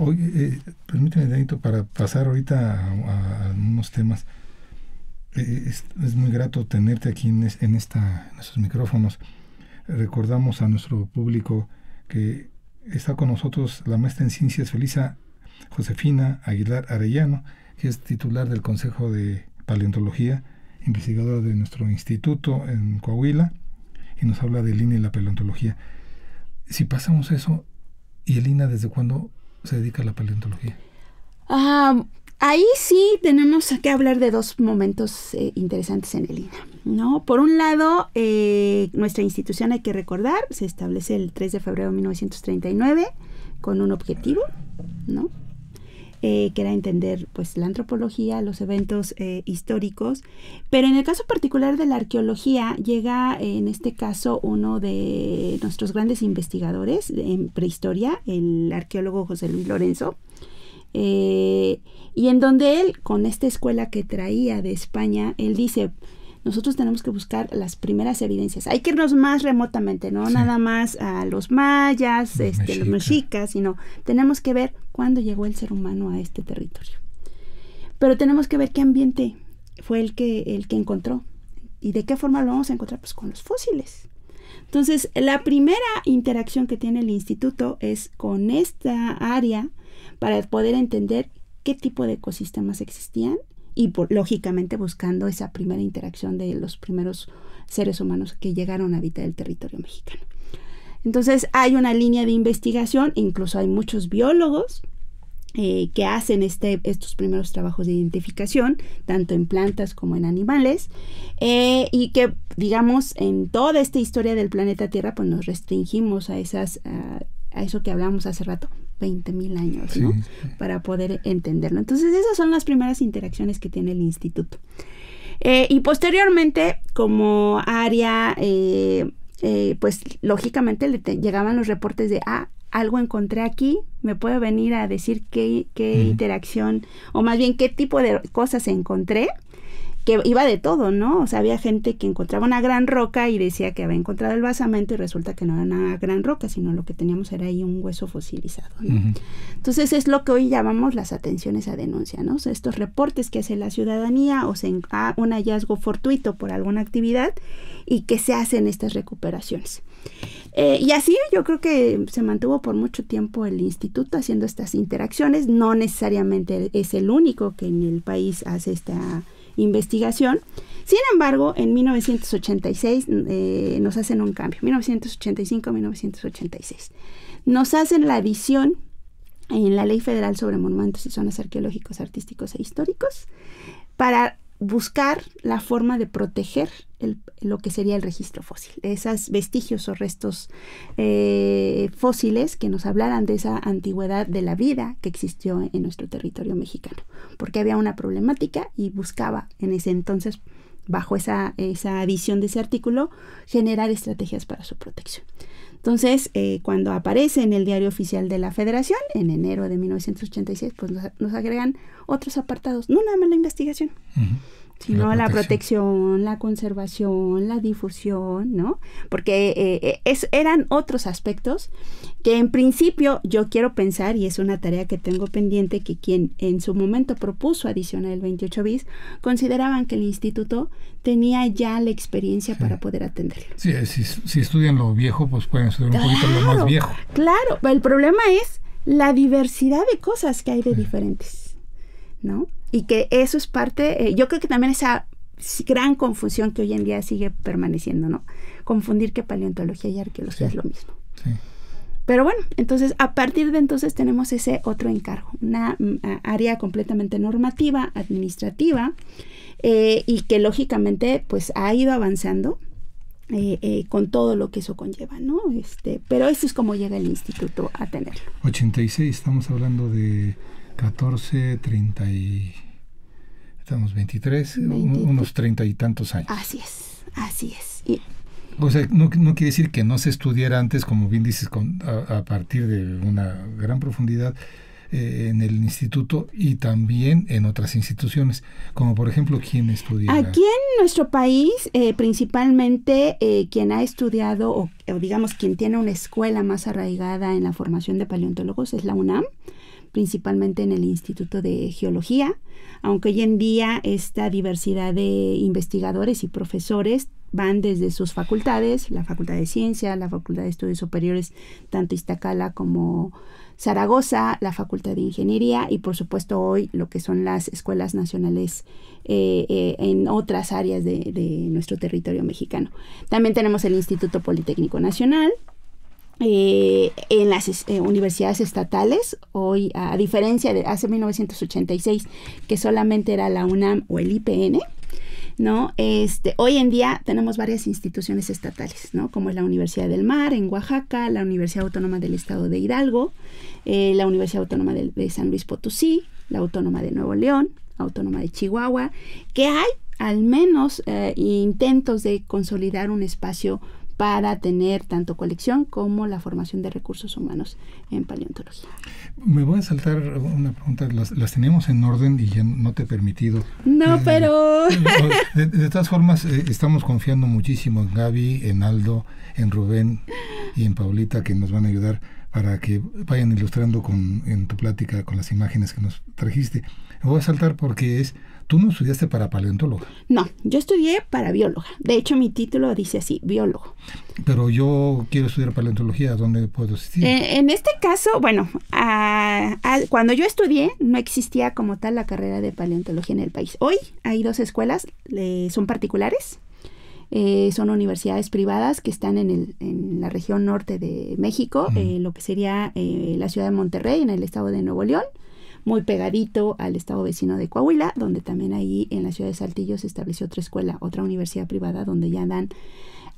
Speaker 2: Oye, permíteme, Danito, para pasar ahorita a unos temas. Eh, es, muy grato tenerte aquí en, estos micrófonos. Recordamos a nuestro público que está con nosotros la maestra en ciencias Felisa Josefina Aguilar Arellano, que es titular del Consejo de Paleontología, investigadora de nuestro instituto en Coahuila, y nos habla de línea y la paleontología. Si pasamos eso, ¿y Elina, desde cuándo se dedica a la paleontología?
Speaker 1: Ah, Ahí sí tenemos que hablar de dos momentos eh, interesantes en el INA. ¿no? Por un lado, eh, nuestra institución, hay que recordar, se establece el 3 de febrero de 1939 con un objetivo, ¿no? Eh, que era entender pues, la antropología, los eventos históricos, pero en el caso particular de la arqueología llega en este caso uno de nuestros grandes investigadores en prehistoria, el arqueólogo José Luis Lorenzo, eh, y en donde él, con esta escuela que traía de España, él dice, nosotros tenemos que buscar las primeras evidencias. Hay que irnos más remotamente, no nada más a los mayas, los, este, los mexicas, sino tenemos que ver cuándo llegó el ser humano a este territorio. Pero tenemos que ver qué ambiente fue el que, el que encontró. ¿Y de qué forma lo vamos a encontrar? Pues con los fósiles. Entonces, la primera interacción que tiene el instituto es con esta área para poder entender qué tipo de ecosistemas existían y lógicamente buscando esa primera interacción de los primeros seres humanos que llegaron a habitar el territorio mexicano. Entonces hay una línea de investigación, incluso hay muchos biólogos eh, que hacen este, estos primeros trabajos de identificación, tanto en plantas como en animales, eh, y que digamos en toda esta historia del planeta Tierra pues nos restringimos a esas a eso que hablábamos hace rato, 20 mil años, ¿no? Para poder entenderlo. Entonces, esas son las primeras interacciones que tiene el instituto. Eh, y posteriormente, como área, eh, eh, pues lógicamente le llegaban los reportes de, ah, algo encontré aquí, me puede venir a decir qué, interacción, o más bien qué tipo de cosas encontré que iba de todo, ¿no? O sea, había gente que encontraba una gran roca y decía que había encontrado el basamento y resulta que no era una gran roca, sino lo que teníamos era ahí un hueso fosilizado, ¿no? Entonces es lo que hoy llamamos las atenciones a denuncia, ¿no? estos reportes que hace la ciudadanía o se un hallazgo fortuito por alguna actividad y que se hacen estas recuperaciones. Eh, y así yo creo que se mantuvo por mucho tiempo el instituto haciendo estas interacciones. No necesariamente es el único que en el país hace esta investigación. Sin embargo, en 1986 eh, nos hacen un cambio, 1985-1986. Nos hacen la adición en la Ley Federal sobre Monumentos y Zonas Arqueológicos, Artísticos e Históricos para buscar la forma de proteger lo que sería el registro fósil, esos vestigios o restos eh, fósiles que nos hablaran de esa antigüedad de la vida que existió en nuestro territorio mexicano, porque había una problemática y buscaba en ese entonces, bajo esa, esa adición de ese artículo, generar estrategias para su protección. Entonces, eh, cuando aparece en el Diario Oficial de la Federación, en enero de 1986, pues nos, agregan otros apartados, no nada más la investigación sino la protección. la conservación, la difusión, ¿no? Porque eh, eh, eran otros aspectos que en principio yo quiero pensar, y es una tarea que tengo pendiente, que quien en su momento propuso adicionar el 28 bis, consideraban que el instituto tenía ya la experiencia para poder atenderlo.
Speaker 2: Sí, eh, si, estudian lo viejo, pues pueden estudiar un poquito lo más viejo.
Speaker 1: Claro, el problema es la diversidad de cosas que hay de diferentes. ¿no? Y que eso es parte, eh, yo creo que también esa gran confusión que hoy en día sigue permaneciendo, ¿no? Confundir que paleontología y arqueología es lo mismo. Sí. Pero bueno, entonces a partir de entonces tenemos ese otro encargo, una mm, área completamente normativa, administrativa, eh, y que lógicamente pues ha ido avanzando eh, con todo lo que eso conlleva, ¿no? Este, pero eso es como llega el instituto a tenerlo.
Speaker 2: 86, estamos hablando de 14, 30 y... Estamos 23, unos 30 y tantos años.
Speaker 1: Así es, así es.
Speaker 2: o sea, no, quiere decir que no se estudiara antes, como bien dices, a, partir de una gran profundidad eh, en el instituto y también en otras instituciones, como por ejemplo, ¿quién estudia? Aquí
Speaker 1: en nuestro país, eh, principalmente eh, quien ha estudiado o, digamos quien tiene una escuela más arraigada en la formación de paleontólogos es la UNAM principalmente en el Instituto de Geología, aunque hoy en día esta diversidad de investigadores y profesores van desde sus facultades, la Facultad de Ciencia, la Facultad de Estudios Superiores, tanto Iztacala como Zaragoza, la Facultad de Ingeniería y por supuesto hoy lo que son las escuelas nacionales eh, eh, en otras áreas de, de nuestro territorio mexicano. También tenemos el Instituto Politécnico Nacional, eh, en las eh, universidades estatales, hoy a diferencia de hace 1986 que solamente era la UNAM o el IPN, ¿no? Este, hoy en día tenemos varias instituciones estatales, ¿no? Como es la Universidad del Mar en Oaxaca, la Universidad Autónoma del Estado de Hidalgo, eh, la Universidad Autónoma de, San Luis Potosí, la Autónoma de Nuevo León, Autónoma de Chihuahua, que hay al menos intentos de consolidar un espacio para tener tanto colección como la formación de recursos humanos en paleontología.
Speaker 2: Me voy a saltar una pregunta, las, las tenemos en orden y ya no te he permitido.
Speaker 1: No, eh, pero...
Speaker 2: De, todas formas, eh, estamos confiando muchísimo en Gaby, en Aldo, en Rubén y en Paulita que nos van a ayudar para que vayan ilustrando con, en tu plática con las imágenes que nos trajiste. Me voy a saltar porque es ¿Tú no estudiaste para paleontóloga?
Speaker 1: No, yo estudié para bióloga. De hecho, mi título dice así, biólogo.
Speaker 2: Pero yo quiero estudiar paleontología, ¿dónde puedo asistir?
Speaker 1: Eh, en este caso, bueno, cuando yo estudié no existía como tal la carrera de paleontología en el país. Hoy hay dos escuelas, son particulares, eh, son universidades privadas que están en, el, en la región norte de México, mm. eh, lo que sería la ciudad de Monterrey, en el estado de Nuevo León, muy pegadito al estado vecino de Coahuila, donde también ahí en la ciudad de Saltillo se estableció otra escuela, otra universidad privada, donde ya dan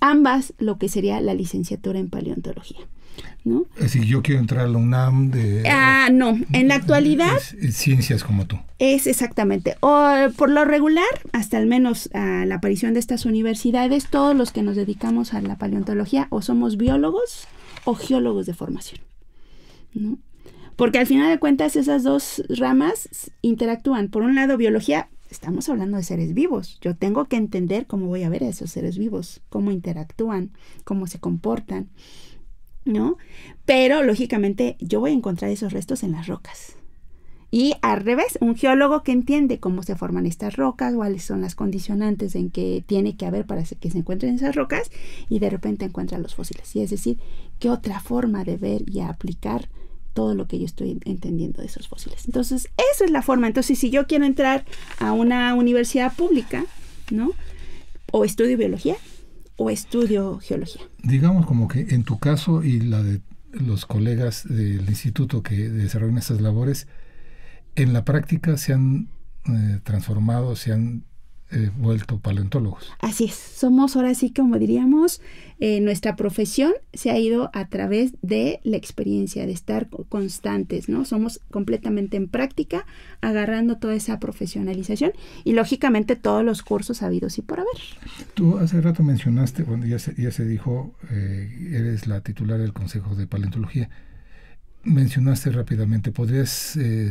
Speaker 1: ambas lo que sería la licenciatura en paleontología.
Speaker 2: ¿No? que yo quiero entrar a la UNAM de...
Speaker 1: Ah, no, en la actualidad...
Speaker 2: ciencias como tú.
Speaker 1: Es exactamente. O, por lo regular, hasta al menos a la aparición de estas universidades, todos los que nos dedicamos a la paleontología o somos biólogos o geólogos de formación. ¿no? Porque al final de cuentas esas dos ramas interactúan. Por un lado, biología, estamos hablando de seres vivos. Yo tengo que entender cómo voy a ver a esos seres vivos, cómo interactúan, cómo se comportan, ¿no? Pero lógicamente yo voy a encontrar esos restos en las rocas. Y al revés, un geólogo que entiende cómo se forman estas rocas, cuáles son las condicionantes en que tiene que haber para que se encuentren esas rocas y de repente encuentra los fósiles. Y es decir, qué otra forma de ver y aplicar todo lo que yo estoy entendiendo de esos fósiles. Entonces, esa es la forma. Entonces, si yo quiero entrar a una universidad pública, ¿no? O estudio biología o estudio geología.
Speaker 2: Digamos como que en tu caso y la de los colegas del instituto que desarrollan estas labores, en la práctica se han eh, transformado, se han vuelto paleontólogos.
Speaker 1: Así es, somos ahora sí, como diríamos, eh, nuestra profesión se ha ido a través de la experiencia, de estar constantes, ¿no? Somos completamente en práctica, agarrando toda esa profesionalización y lógicamente todos los cursos habidos y por haber.
Speaker 2: Tú hace rato mencionaste, bueno, ya se, ya se dijo, eh, eres la titular del Consejo de Paleontología. Mencionaste rápidamente, ¿podrías eh,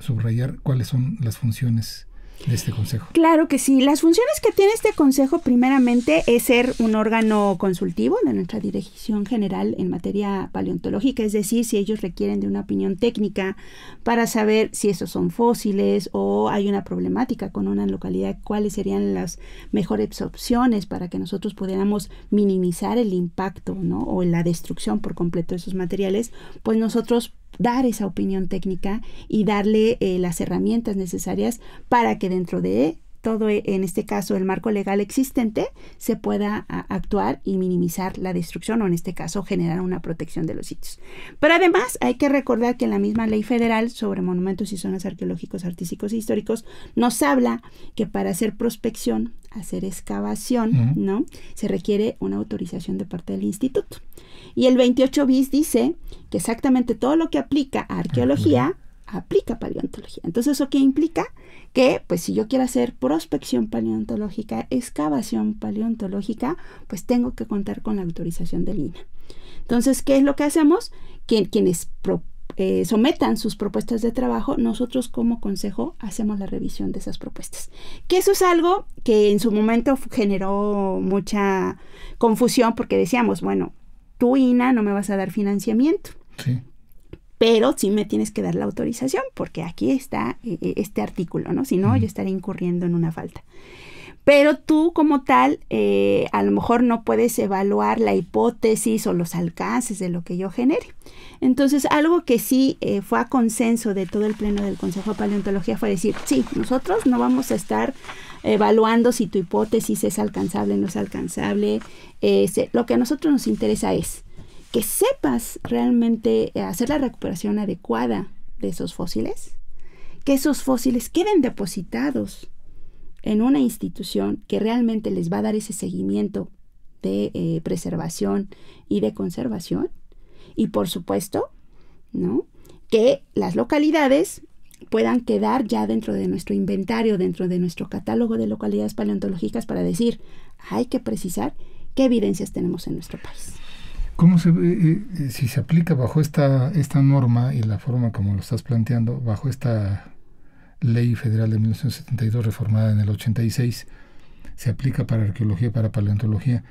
Speaker 2: subrayar cuáles son las funciones? de este consejo?
Speaker 1: Claro que sí. Las funciones que tiene este consejo primeramente es ser un órgano consultivo de nuestra dirección general en materia paleontológica, es decir, si ellos requieren de una opinión técnica para saber si esos son fósiles o hay una problemática con una localidad, cuáles serían las mejores opciones para que nosotros pudiéramos minimizar el impacto ¿no? o la destrucción por completo de esos materiales, pues nosotros dar esa opinión técnica y darle eh, las herramientas necesarias para que dentro de todo, e, en este caso, el marco legal existente, se pueda actuar y minimizar la destrucción o, en este caso, generar una protección de los sitios. Pero además hay que recordar que en la misma ley federal sobre monumentos y zonas arqueológicos, artísticos e históricos nos habla que para hacer prospección, hacer excavación, ¿no? Se requiere una autorización de parte del instituto. Y el 28 bis dice que exactamente todo lo que aplica a arqueología, aplica paleontología. Entonces, ¿eso qué implica? Que, pues, si yo quiero hacer prospección paleontológica, excavación paleontológica, pues tengo que contar con la autorización del INA. Entonces, ¿qué es lo que hacemos? quienes eh, sometan sus propuestas de trabajo, nosotros como consejo hacemos la revisión de esas propuestas. Que eso es algo que en su momento generó mucha confusión porque decíamos, bueno, tú INA no me vas a dar financiamiento pero sí me tienes que dar la autorización porque aquí está e, e, este artículo, ¿no? Si no, yo estaré incurriendo en una falta. Pero tú como tal, eh, a lo mejor no puedes evaluar la hipótesis o los alcances de lo que yo genere. Entonces, algo que sí eh, fue a consenso de todo el Pleno del Consejo de Paleontología fue decir, sí, nosotros no vamos a estar evaluando si tu hipótesis es alcanzable o no es alcanzable. Este, lo que a nosotros nos interesa es que sepas realmente eh, hacer la recuperación adecuada de esos fósiles, que esos fósiles queden depositados en una institución que realmente les va a dar ese seguimiento de eh, preservación y de conservación. Y por supuesto, que las localidades puedan quedar ya dentro de nuestro inventario, dentro de nuestro catálogo de localidades paleontológicas para decir, hay que precisar qué evidencias tenemos en nuestro país.
Speaker 2: ¿Cómo se eh, eh, si se aplica bajo esta, esta norma y la forma como lo estás planteando, bajo esta ley federal de 1972 reformada en el 86, se aplica para arqueología y para paleontología?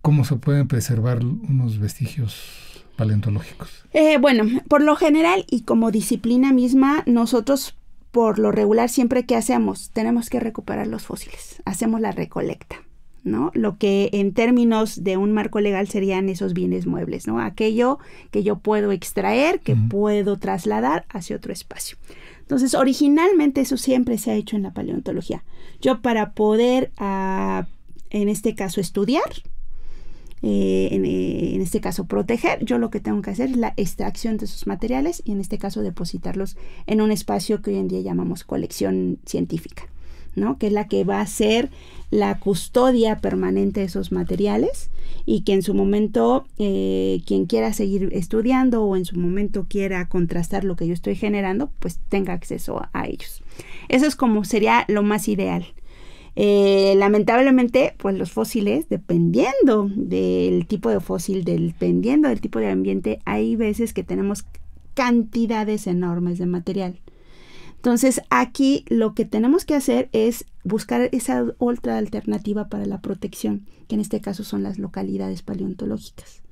Speaker 2: ¿Cómo se pueden preservar unos vestigios
Speaker 1: paleontológicos? Eh, bueno, por lo general y como disciplina misma, nosotros por lo regular siempre que hacemos, tenemos que recuperar los fósiles, hacemos la recolecta. Lo que en términos de un marco legal serían esos bienes muebles, ¿no? Aquello que yo puedo extraer, que puedo trasladar hacia otro espacio. Entonces, originalmente eso siempre se ha hecho en la paleontología. Yo para poder, ah, en este caso, estudiar, eh, eh, en, este caso proteger, yo lo que tengo que hacer es la extracción de esos materiales y en este caso depositarlos en un espacio que hoy en día llamamos colección científica. ¿no? Que es la que va a ser la custodia permanente de esos materiales y que en su momento eh, quien quiera seguir estudiando o en su momento quiera contrastar lo que yo estoy generando, pues tenga acceso a, ellos. Eso es como sería lo más ideal. Eh, lamentablemente, pues los fósiles, dependiendo del tipo de fósil, dependiendo del tipo de ambiente, hay veces que tenemos cantidades enormes de material. Entonces aquí lo que tenemos que hacer es buscar esa otra alternativa para la protección, que en este caso son las localidades paleontológicas.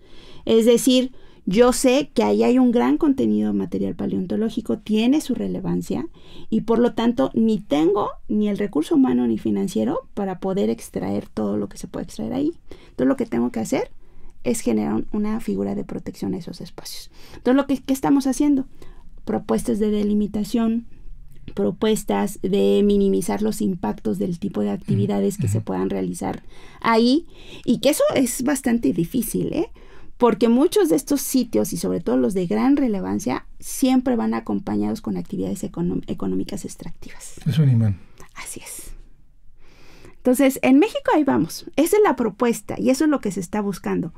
Speaker 1: Es decir, yo sé que ahí hay un gran contenido material paleontológico, tiene su relevancia y por lo tanto ni tengo ni el recurso humano ni financiero para poder extraer todo lo que se puede extraer ahí. Entonces lo que tengo que hacer es generar una figura de protección a esos espacios. Entonces lo estamos haciendo, propuestas de delimitación, propuestas de minimizar los impactos del tipo de actividades que se puedan realizar ahí y que eso es bastante difícil, ¿eh? porque muchos de estos sitios y sobre todo los de gran relevancia siempre van acompañados con actividades económicas extractivas.
Speaker 2: Es un imán. Así es.
Speaker 1: Entonces, en México ahí vamos. Esa es la propuesta y eso es lo que se está buscando.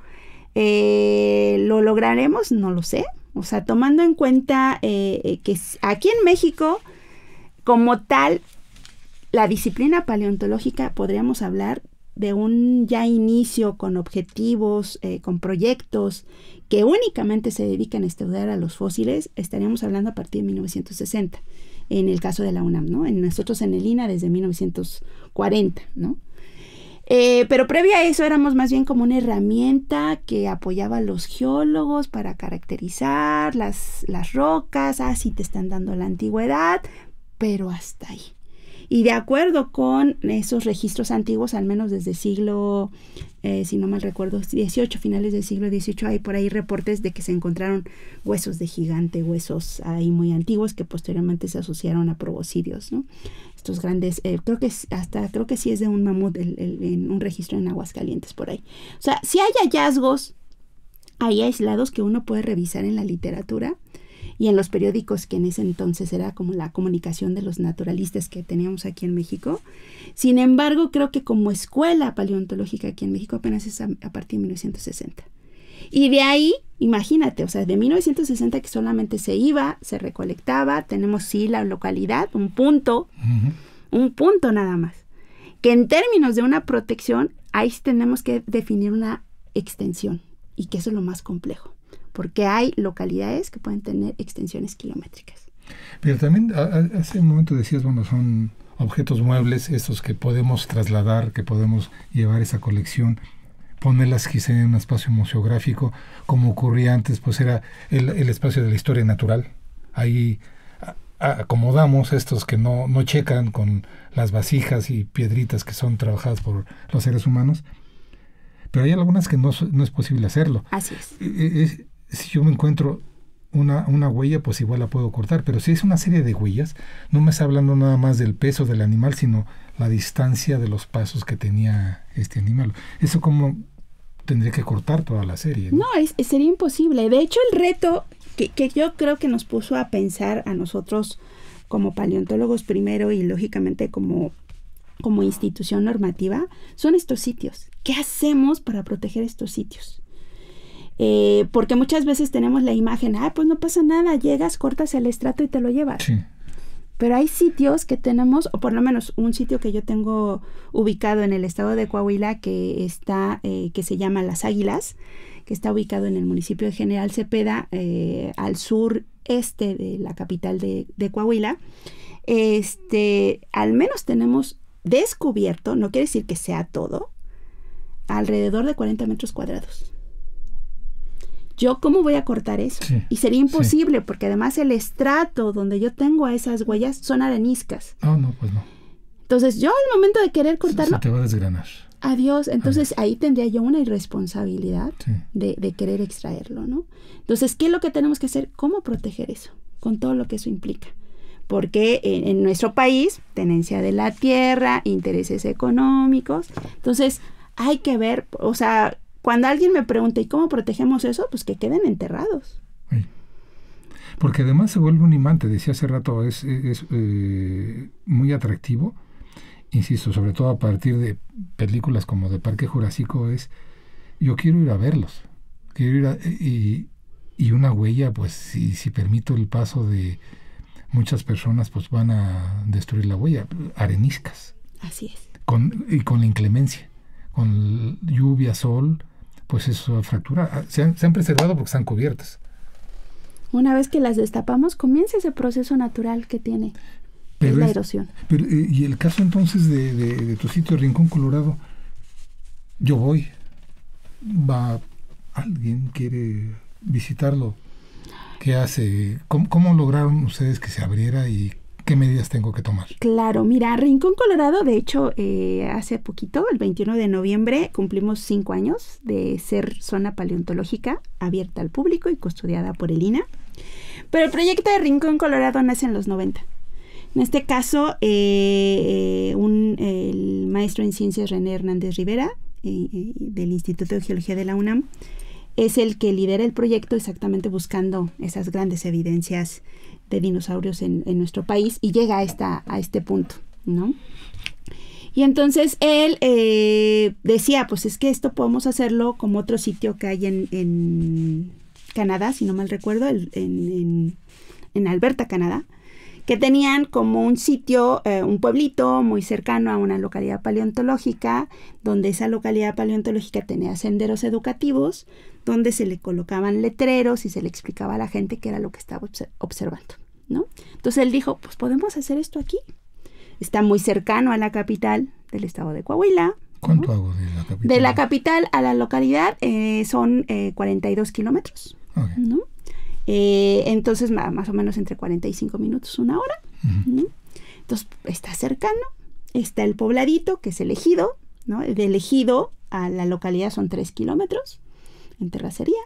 Speaker 1: Eh, ¿Lo lograremos? No lo sé. O sea, tomando en cuenta eh, eh, que aquí en México como tal, la disciplina paleontológica podríamos hablar de un ya inicio con objetivos, eh, con proyectos que únicamente se dedican a estudiar a los fósiles, estaríamos hablando a partir de 1960, en el caso de la UNAM, ¿no? En nosotros en el INA desde 1940, ¿no? Eh, pero previo a eso éramos más bien como una herramienta que apoyaba a los geólogos para caracterizar las, rocas, así ah, te están dando la antigüedad, pero hasta ahí. Y de acuerdo con esos registros antiguos, al menos desde siglo, eh, si no mal recuerdo, 18, finales del siglo XVIII, hay por ahí reportes de que se encontraron huesos de gigante, huesos ahí muy antiguos que posteriormente se asociaron a proboscidios, ¿no? Estos grandes, eh, creo que hasta, creo que sí es de un mamut, en un registro en Aguascalientes por ahí. O sea, si hay hallazgos ahí aislados que uno puede revisar en la literatura, y en los periódicos que en ese entonces era como la comunicación de los naturalistas que teníamos aquí en México. Sin embargo, creo que como escuela paleontológica aquí en México apenas es a, partir de 1960. Y de ahí, imagínate, o sea, de 1960 que solamente se iba, se recolectaba, tenemos sí la localidad, un punto, un punto nada más. Que en términos de una protección, ahí tenemos que definir una extensión y que eso es lo más complejo porque hay localidades que pueden tener extensiones kilométricas.
Speaker 2: Pero también hace un momento decías, bueno, son objetos muebles, estos que podemos trasladar, que podemos llevar esa colección ponerlas quizá en un espacio museográfico, como ocurría antes, pues era el, espacio de la historia natural. Ahí acomodamos estos que no, checan con las vasijas y piedritas que son trabajadas por los seres humanos, pero hay algunas que no, es posible hacerlo. Así es si yo me encuentro una, huella, pues igual la puedo cortar, pero si es una serie de huellas, no me está hablando nada más del peso del animal, sino la distancia de los pasos que tenía este animal. Eso como tendría que cortar toda la serie.
Speaker 1: No, sería imposible. De hecho, el reto que, yo creo que nos puso a pensar a nosotros como paleontólogos primero y lógicamente como institución normativa, son estos sitios. ¿Qué hacemos para proteger estos sitios? Eh, porque muchas veces tenemos la imagen, ah, pues no pasa nada, llegas, cortas el estrato y te lo llevas. Pero hay sitios que tenemos, o por lo menos un sitio que yo tengo ubicado en el estado de Coahuila que está, eh, que se llama Las Águilas, que está ubicado en el municipio de General Cepeda, eh, al sureste de la capital de, Coahuila. Este, al menos tenemos descubierto, no quiere decir que sea todo, alrededor de 40 metros cuadrados ¿Yo cómo voy a cortar eso? y sería imposible, porque además el estrato donde yo tengo a esas huellas son areniscas.
Speaker 2: Ah no, pues no.
Speaker 1: Entonces yo al momento de querer cortarlo... Se te va a desgranar. Adiós. Entonces ahí tendría yo una irresponsabilidad de, querer extraerlo, ¿no? Entonces, ¿qué es lo que tenemos que hacer? ¿Cómo proteger eso? Con todo lo que eso implica. Porque en, en nuestro país, tenencia de la tierra, intereses económicos. Entonces, hay que ver, o sea, cuando alguien me pregunta, ¿y cómo protegemos eso? Pues que queden enterrados.
Speaker 2: Porque además se vuelve un imán, te decía hace rato, es, eh, muy atractivo, insisto, sobre todo a partir de películas como de Parque Jurásico, es yo quiero ir a verlos, quiero ir y, una huella, pues si, si permito el paso de muchas personas, pues van a destruir la huella, areniscas. Así es. Con, y con la inclemencia, con lluvia, sol, pues esa fractura ah, se han, se han preservado porque están cubiertas.
Speaker 1: Una vez que las destapamos, comienza ese proceso natural que tiene
Speaker 2: la erosión. pero, eh, y el caso entonces de, de, de, tu sitio Rincón Colorado, yo voy, va, alguien quiere visitarlo. ¿Qué hace? ¿Cómo, cómo lograron ustedes que se abriera y qué medidas tengo que tomar.
Speaker 1: Claro, mira, Rincón Colorado, de hecho, eh, hace poquito, el 21 de noviembre, cumplimos cinco años de ser zona paleontológica abierta al público y custodiada por el INA. Pero el proyecto de Rincón Colorado nace en los 90. En este caso, eh, eh, un, el maestro en ciencias René Hernández Rivera, del Instituto de Geología de la UNAM, es el que lidera el proyecto exactamente buscando esas grandes evidencias de dinosaurios en, en nuestro país y llega a, esta, a este punto, ¿no? Y entonces él eh, decía, pues es que esto podemos hacerlo como otro sitio que hay en, en Canadá, si no mal recuerdo, en, Alberta, Canadá, que tenían como un sitio, eh, un pueblito muy cercano a una localidad paleontológica, donde esa localidad paleontológica tenía senderos educativos, donde se le colocaban letreros y se le explicaba a la gente qué era lo que estaba observando. ¿no? Entonces él dijo, pues podemos hacer esto aquí. Está muy cercano a la capital del estado de Coahuila, ¿Cuánto hago de la capital? De la capital a la localidad eh, son 42 eh, kilómetros. Eh, entonces, más, o menos entre 45 minutos, una hora. Entonces, está cercano. Está el pobladito, que es elegido ¿no? De elegido a la localidad son 3 kilómetros en terracería.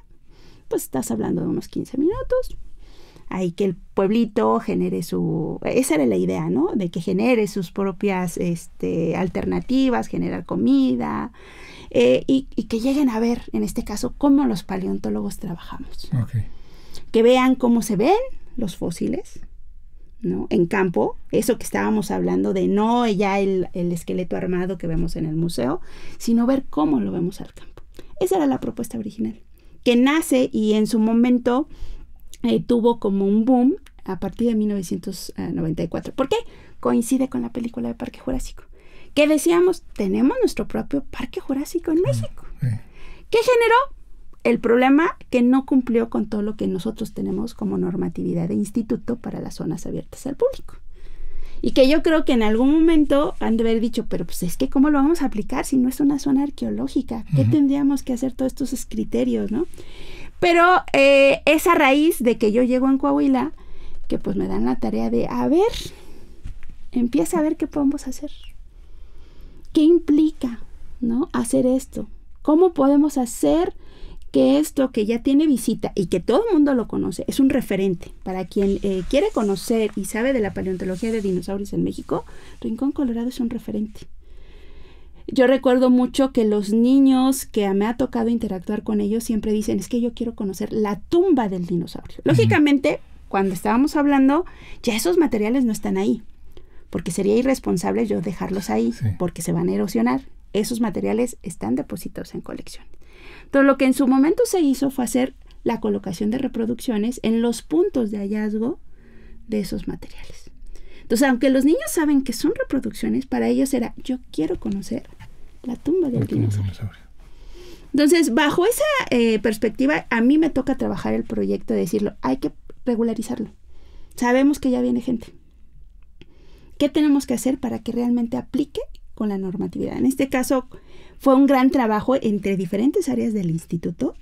Speaker 1: Pues estás hablando de unos 15 minutos. Ahí que el pueblito genere su... Esa era la idea, ¿no? De que genere sus propias este, alternativas, generar comida eh, y, que lleguen a ver, en este caso, cómo los paleontólogos trabajamos que vean cómo se ven los fósiles, ¿no? En campo, eso que estábamos hablando de no ya el, esqueleto armado que vemos en el museo, sino ver cómo lo vemos al campo. Esa era la propuesta original, que nace y en su momento eh, tuvo como un boom a partir de 1994. ¿Por qué? Coincide con la película de Parque Jurásico. Que decíamos, tenemos nuestro propio Parque Jurásico en México. ¿Qué generó? El problema que no cumplió con todo lo que nosotros tenemos como normatividad de instituto para las zonas abiertas al público. Y que yo creo que en algún momento han de haber dicho, pero pues es que ¿cómo lo vamos a aplicar si no es una zona arqueológica? ¿Qué tendríamos que hacer todos estos criterios, no? Pero eh, esa raíz de que yo llego en Coahuila que pues me dan la tarea de, a ver, empieza a ver qué podemos hacer. ¿Qué implica, no? Hacer esto. ¿Cómo podemos hacer que esto que ya tiene visita y que todo el mundo lo conoce es un referente para quien eh, quiere conocer y sabe de la paleontología de dinosaurios en México, Rincón Colorado es un referente. Yo recuerdo mucho que los niños que me ha tocado interactuar con ellos siempre dicen, es que yo quiero conocer la tumba del dinosaurio. Lógicamente, cuando estábamos hablando, ya esos materiales no están ahí, porque sería irresponsable yo dejarlos ahí, porque se van a erosionar. Esos materiales están depositados en colecciones. Pero lo que en su momento se hizo fue hacer la colocación de reproducciones en los puntos de hallazgo de esos materiales. Entonces, aunque los niños saben que son reproducciones, para ellos era yo quiero conocer la tumba del dinosaurio. Entonces, bajo esa eh, perspectiva, a mí me toca trabajar el proyecto de decirlo, hay que regularizarlo. Sabemos que ya viene gente. ¿Qué tenemos que hacer para que realmente aplique con la normatividad? En este caso, fue un gran trabajo entre diferentes áreas del instituto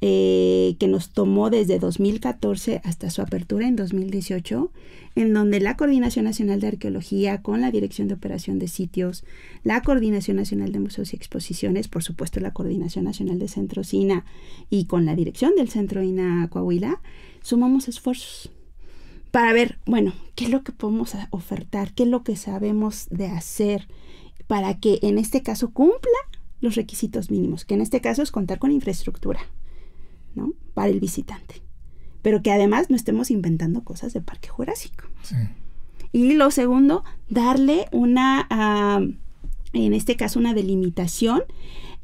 Speaker 1: eh, que nos tomó desde 2014 hasta su apertura en 2018, en donde la Coordinación Nacional de Arqueología con la Dirección de Operación de Sitios, la Coordinación Nacional de Museos y Exposiciones, por supuesto la Coordinación Nacional de Centro INA y con la dirección del Centro INA Coahuila, sumamos esfuerzos para ver, bueno, qué es lo que podemos ofertar, qué es lo que sabemos de hacer, para que en este caso cumpla los requisitos mínimos, que en este caso es contar con infraestructura, ¿no? Para el visitante. Pero que además no estemos inventando cosas de Parque Jurásico. Y lo segundo, darle una, ah, en este caso, una delimitación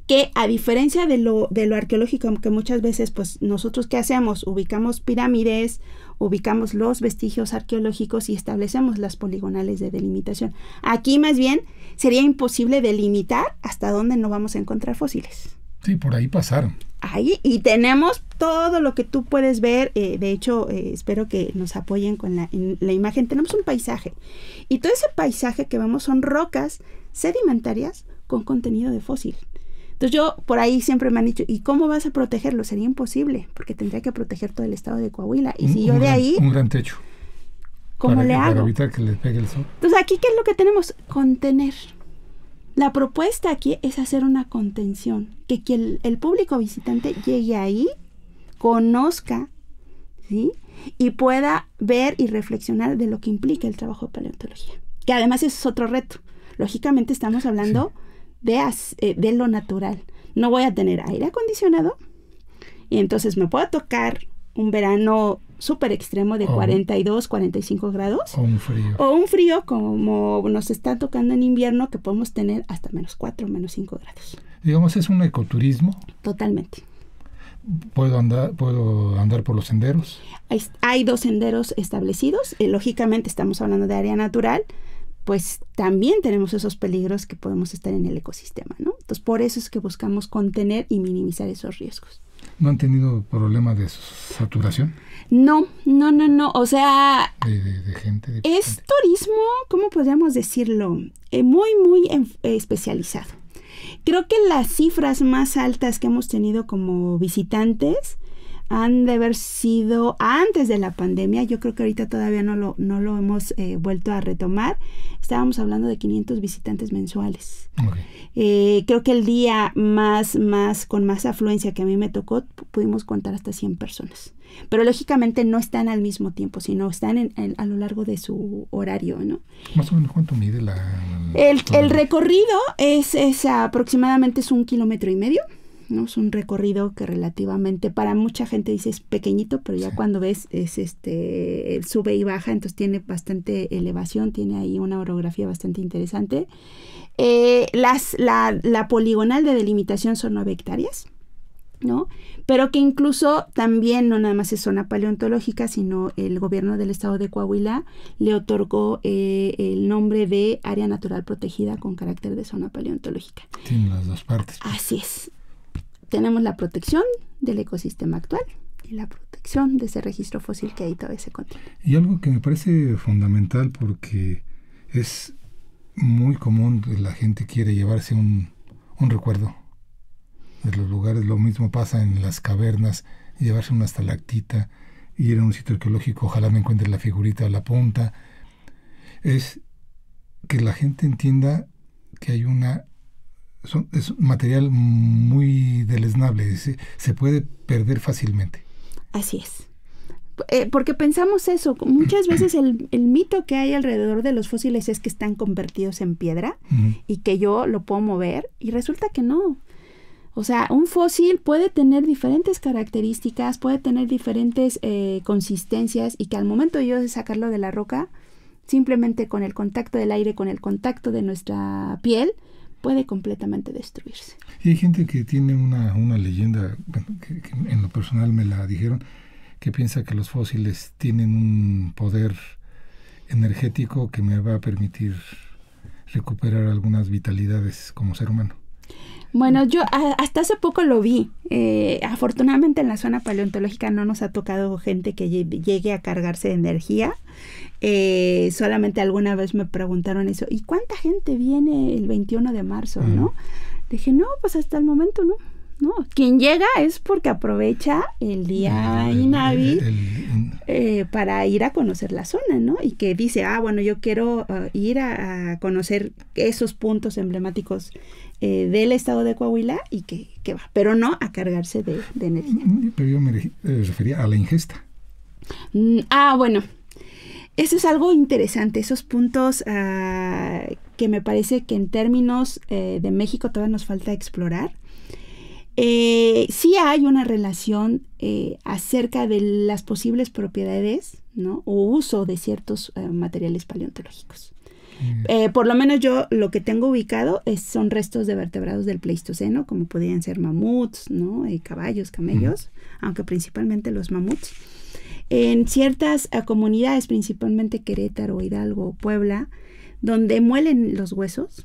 Speaker 1: que a diferencia de lo, de lo arqueológico, aunque muchas veces, pues nosotros qué hacemos? Ubicamos pirámides, ubicamos los vestigios arqueológicos y establecemos las poligonales de delimitación. Aquí más bien sería imposible delimitar hasta dónde no vamos a encontrar fósiles.
Speaker 2: Sí, por ahí pasaron.
Speaker 1: Ahí, y tenemos todo lo que tú puedes ver. Eh, de hecho, eh, espero que nos apoyen con la, imagen. Tenemos un paisaje. Y todo ese paisaje que vemos son rocas sedimentarias con contenido de fósil. Entonces yo por ahí siempre me han dicho, ¿y cómo vas a protegerlo? Sería imposible, porque tendría que proteger todo el estado de Coahuila. Y si yo de ahí... Un gran techo. ¿Cómo le hago?
Speaker 2: Entonces,
Speaker 1: aquí, ¿qué es lo que tenemos? Contener. La propuesta aquí es hacer una contención, que, el, público visitante llegue ahí, conozca, ¿sí? Y pueda ver y reflexionar de lo que implica el trabajo de paleontología. Que además es otro reto. Lógicamente estamos hablando de, eh, de lo natural. No voy a tener aire acondicionado y entonces me puedo tocar un verano súper extremo de 42, 45 grados. O un frío. O un frío como nos está tocando en invierno que podemos tener hasta menos 4, menos 5 grados.
Speaker 2: Digamos, es un ecoturismo. Totalmente. ¿Puedo andar, ¿Puedo andar por los senderos?
Speaker 1: Hay, dos senderos establecidos. Eh, lógicamente estamos hablando de área natural, pues también tenemos esos peligros que podemos estar en el ecosistema, ¿no? Entonces, por eso es que buscamos contener y minimizar esos riesgos.
Speaker 2: ¿No han tenido problema de saturación?
Speaker 1: No, no, no, no. O sea, es turismo, ¿cómo podríamos decirlo? Eh, muy, muy eh, especializado. Creo que las cifras más altas que hemos tenido como visitantes han de haber sido antes de la pandemia. Yo creo que ahorita todavía no lo, no lo hemos eh, vuelto a retomar. Estábamos hablando de 500 visitantes mensuales. creo que el día más, más, con más afluencia que a mí me tocó, pudimos contar hasta 100 personas pero lógicamente no están al mismo tiempo, sino están a lo largo de su horario, ¿no?
Speaker 2: Más o menos cuánto mide la...
Speaker 1: el, recorrido es, aproximadamente es un kilómetro y medio. ¿no? Es un recorrido que relativamente para mucha gente dice es pequeñito, pero ya cuando ves es este sube y baja, entonces tiene bastante elevación, tiene ahí una orografía bastante interesante. Eh, las, la, la, poligonal de delimitación son 9 hectáreas. ¿no? Pero que incluso también no nada más es zona paleontológica, sino el gobierno del estado de Coahuila le otorgó eh, el nombre de área natural protegida con carácter de zona paleontológica.
Speaker 2: Tiene las dos partes.
Speaker 1: Pues. Así es. Tenemos la protección del ecosistema actual y la protección de ese registro fósil que ahí todavía se contiene.
Speaker 2: Y algo que me parece fundamental porque es muy común, la gente quiere llevarse un recuerdo de los lugares. Lo mismo pasa en las cavernas, llevarse una estalactita, ir a un sitio arqueológico, ojalá me encuentre la figurita a la punta. Es que la gente entienda que hay una... es un material muy deleznable, se, se puede perder fácilmente.
Speaker 1: Así es. Eh, porque pensamos eso, muchas veces el, mito que hay alrededor de los fósiles es que están convertidos en piedra y que yo lo puedo mover y resulta que no. O sea, un fósil puede tener diferentes características, puede tener diferentes eh, consistencias y que al momento yo de sacarlo de la roca, simplemente con el contacto del aire, con el contacto de nuestra piel, puede completamente destruirse.
Speaker 2: Y hay gente que tiene una, leyenda, que en lo personal me la dijeron, que piensa que los fósiles tienen un poder energético que me va a permitir recuperar algunas vitalidades como ser humano.
Speaker 1: Bueno, yo hasta hace poco lo vi. Eh, afortunadamente en la zona paleontológica no nos ha tocado gente que llegue a cargarse de energía. Eh, solamente alguna vez me preguntaron eso, ¿y cuánta gente viene el 21 de marzo, no? Dije, no, pues hasta el momento no. ¿no? Quien llega es porque aprovecha el día Inavi ah, eh, para ir a conocer la zona, ¿no? Y que dice, ah, bueno, yo quiero uh, ir a, conocer esos puntos emblemáticos eh, del estado de Coahuila y que, va, pero no a cargarse de, energía. Mm,
Speaker 2: mm, pero yo me eh,
Speaker 1: refería a la ingesta. Mm, ah, bueno. Eso es algo interesante, esos puntos ah, que me parece que en términos de México todavía nos falta explorar eh, sí hay una relación eh, acerca de las posibles propiedades ¿no? o uso de ciertos eh, materiales paleontológicos. Mm. por lo menos yo lo que tengo ubicado es, son restos de vertebrados del Pleistoceno, como podían ser mamuts, ¿no? caballos, camellos, aunque principalmente los mamuts. En ciertas comunidades, principalmente Querétaro, Hidalgo, Puebla, donde muelen los huesos,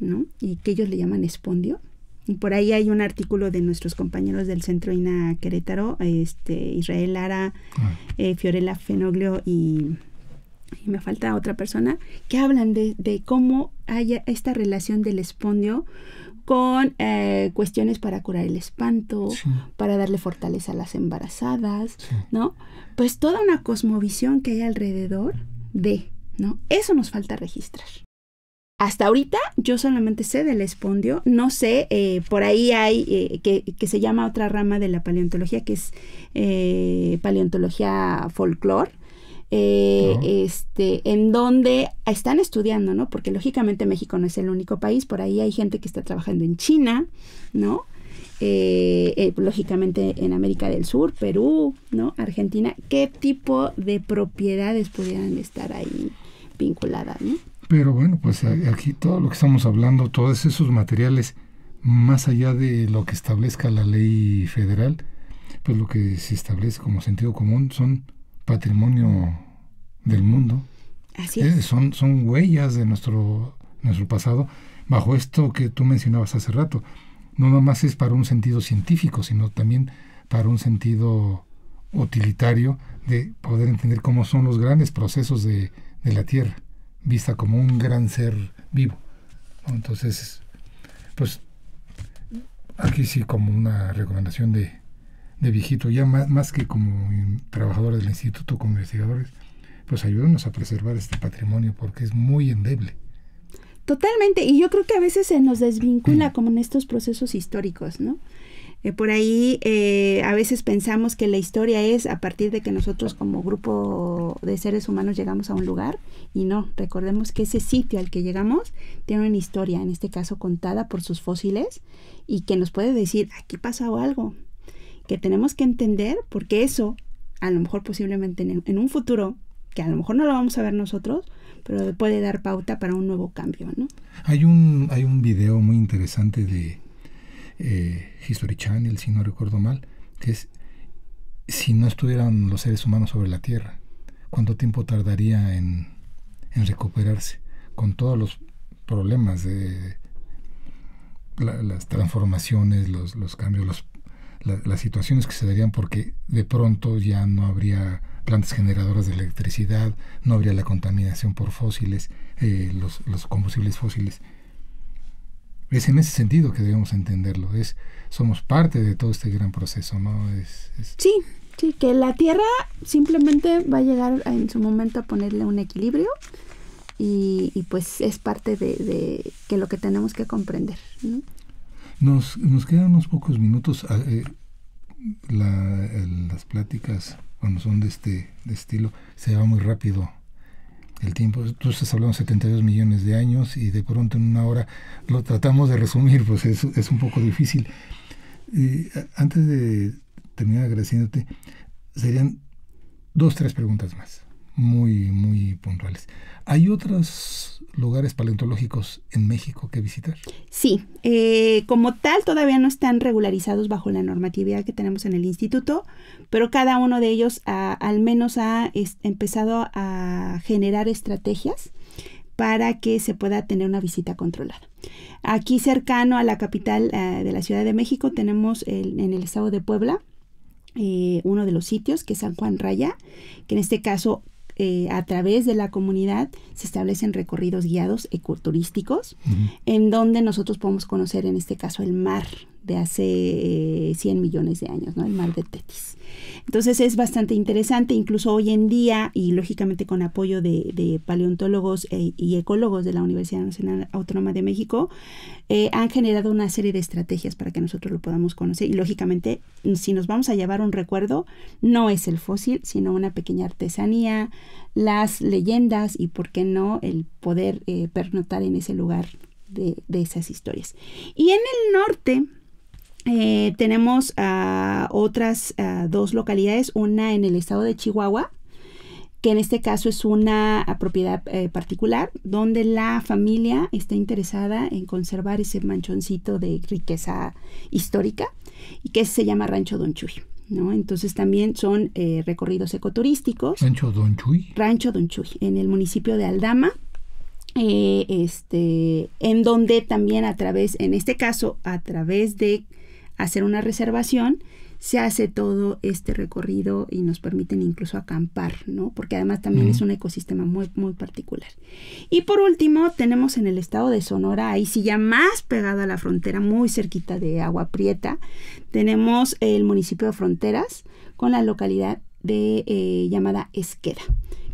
Speaker 1: ¿no? y que ellos le llaman espondio, por ahí hay un artículo de nuestros compañeros del Centro INA Querétaro, este, Israel Lara, ah. eh, Fiorella Fenoglio y, me falta otra persona, que hablan de, cómo haya esta relación del espondio con eh, cuestiones para curar el espanto, para darle fortaleza a las embarazadas, ¿no? Pues toda una cosmovisión que hay alrededor de, ¿no? Eso nos falta registrar. Hasta ahorita yo solamente sé del espondio, no sé, eh, por ahí hay eh, que, se llama otra rama de la paleontología que es eh, paleontología folclore. Oh. este, en donde están estudiando, ¿no? Porque lógicamente México no es el único país, por ahí hay gente que está trabajando en China, ¿no? lógicamente en América del Sur, Perú, ¿no? Argentina, ¿qué tipo de propiedades pudieran estar ahí vinculadas, ¿no?
Speaker 2: Pero bueno, pues eh, aquí todo lo que estamos hablando, todos esos materiales, más allá de lo que establezca la ley federal, pues lo que se establece como sentido común son patrimonio del mundo.
Speaker 1: Así eh, es. son,
Speaker 2: son huellas de nuestro, nuestro pasado bajo esto que tú mencionabas hace rato. No nomás más es para un sentido científico, sino también para un sentido utilitario de poder entender cómo son los grandes procesos de, de la Tierra vista como un gran ser vivo. Entonces, pues aquí sí como una recomendación de, de viejito, ya más, que como trabajador del instituto, como investigadores, pues ayúdenos a preservar este patrimonio porque es muy endeble.
Speaker 1: Totalmente, y yo creo que a veces se nos desvincula como en estos procesos históricos, ¿no? Eh, por ahí eh, a veces pensamos que la historia es a partir de que nosotros como grupo de seres humanos llegamos a un lugar y no, recordemos que ese sitio al que llegamos tiene una historia, en este caso contada por sus fósiles y que nos puede decir, aquí pasado algo, que tenemos que entender porque eso, a lo mejor posiblemente en, un futuro, que a lo mejor no lo vamos a ver nosotros, pero puede dar pauta para un nuevo cambio, ¿no?
Speaker 2: Hay un, hay un video muy interesante de eh, History Channel, si no recuerdo mal, que es si no estuvieran los seres humanos sobre la Tierra, ¿cuánto tiempo tardaría en, recuperarse? Con todos los problemas de las transformaciones, los, cambios, las situaciones que se darían porque de pronto ya no habría plantas generadoras de electricidad, no habría la contaminación por fósiles, eh, los combustibles fósiles es en ese sentido que debemos entenderlo. Es, somos parte de todo este gran proceso, ¿no? Es,
Speaker 1: Sí, sí, que la Tierra simplemente va a llegar en su momento a ponerle un equilibrio y, pues es parte de, que lo que tenemos que comprender.
Speaker 2: Nos, nos quedan unos pocos minutos. Ah, eh, las pláticas, cuando son de este de estilo, se va muy rápido el tiempo, entonces estás hablando 72 millones de años y de pronto en una hora lo tratamos de resumir, pues es, es un poco difícil. antes de terminar agradeciéndote, serían dos, tres preguntas más, muy, muy puntuales. ¿Hay otras lugares paleontológicos en México que visitar?
Speaker 1: Sí, eh, como tal todavía no están regularizados bajo la normatividad que tenemos en el instituto, pero cada uno de ellos al menos ha empezado a generar estrategias para que se pueda tener una visita controlada. Aquí cercano a la capital eh, de la Ciudad de México tenemos en el estado de Puebla eh, uno de los sitios, que es San Juan Raya, que en este caso eh, a través de la comunidad se establecen recorridos guiados ecoturísticos, en donde nosotros podemos conocer en este caso el mar de hace 100 eh, millones de años, ¿no? El mar de Tetis. Entonces es bastante interesante, incluso hoy en día, y lógicamente con apoyo de, paleontólogos eh, y ecólogos de la Universidad Nacional Autónoma de México, eh, han generado una serie de estrategias para que nosotros lo podamos conocer. Y lógicamente, si nos vamos a llevar un recuerdo, no es el fósil, sino una pequeña artesanía, las leyendas y, por qué no, el poder pernotar en ese lugar de esas historias. Y en el norte, eh, tenemos a ah, otras ah, dos localidades, una en el estado de Chihuahua, que en este caso es una ah, propiedad eh, particular, donde la familia está interesada en conservar ese manchoncito de riqueza histórica y que se llama Rancho Don Chuy. ¿no? Entonces también son eh, recorridos ecoturísticos. Rancho
Speaker 2: Don Chuy.
Speaker 1: Rancho Don Chuy, en el municipio de Aldama, este, en donde también a través, en este caso, a través de hacer una reservación, se hace todo este recorrido y nos permiten incluso acampar, ¿no? Porque además también es un ecosistema muy, muy particular. Y por último, tenemos en el estado de Sonora, ahí sí ya más pegado a la frontera, muy cerquita de Agua Prieta, tenemos el municipio de Fronteras con la localidad de eh, llamada Esqueda,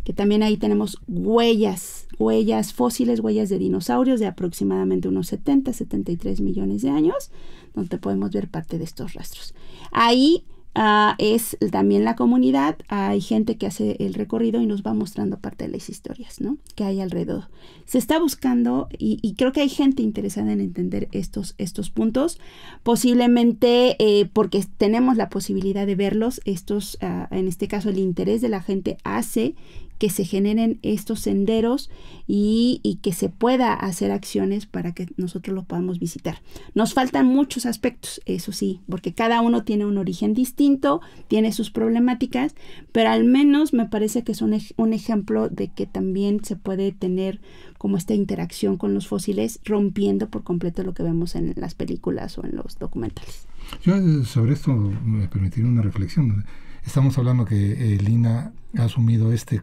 Speaker 1: que también ahí tenemos huellas, huellas fósiles, huellas de dinosaurios de aproximadamente unos 70, 73 millones de años, donde podemos ver parte de estos rastros. Ahí ah, es también la comunidad, hay gente que hace el recorrido y nos va mostrando parte de las historias que hay alrededor. Se está buscando y, creo que hay gente interesada en entender estos, estos puntos, posiblemente eh, porque tenemos la posibilidad de verlos, estos, ah, en este caso el interés de la gente hace que se generen estos senderos y, y, que se pueda hacer acciones para que nosotros lo podamos visitar. Nos faltan muchos aspectos, eso sí, porque cada uno tiene un origen distinto, tiene sus problemáticas, pero al menos me parece que es un, ejemplo de que también se puede tener como esta interacción con los fósiles, rompiendo por completo lo que vemos en las películas o en los documentales.
Speaker 2: Yo eh, sobre esto me permitiré una reflexión. Estamos hablando que eh, Lina ha asumido este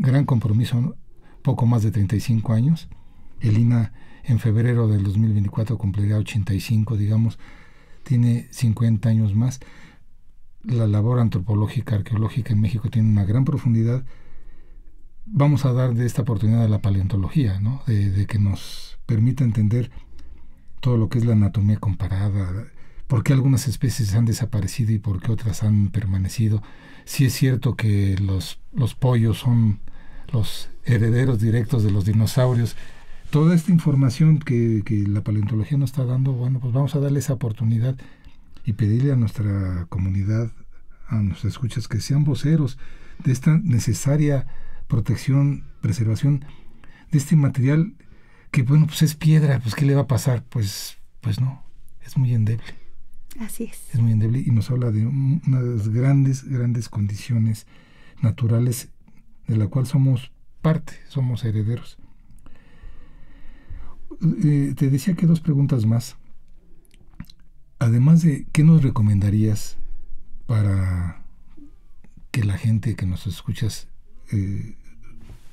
Speaker 2: gran compromiso, poco más de 35 años. El INA en febrero del 2024 cumplirá 85, digamos, tiene 50 años más. La labor antropológica, arqueológica en México tiene una gran profundidad. Vamos a dar de esta oportunidad a la paleontología, de, que nos permita entender todo lo que es la anatomía comparada, por qué algunas especies han desaparecido y por qué otras han permanecido. Si es cierto que los, los pollos son los herederos directos de los dinosaurios. Toda esta información que, la paleontología nos está dando, bueno, pues vamos a darle esa oportunidad y pedirle a nuestra comunidad, a nuestros escuchas, que sean voceros de esta necesaria protección, preservación de este material que, bueno, pues es piedra, pues ¿qué le va a pasar? Pues, pues no, es muy endeble. Así es. Es muy endeble y nos habla de unas grandes, grandes condiciones naturales de la cual somos parte, somos herederos. Eh, te decía que dos preguntas más. Además de, ¿qué nos recomendarías para que la gente que nos escuchas eh,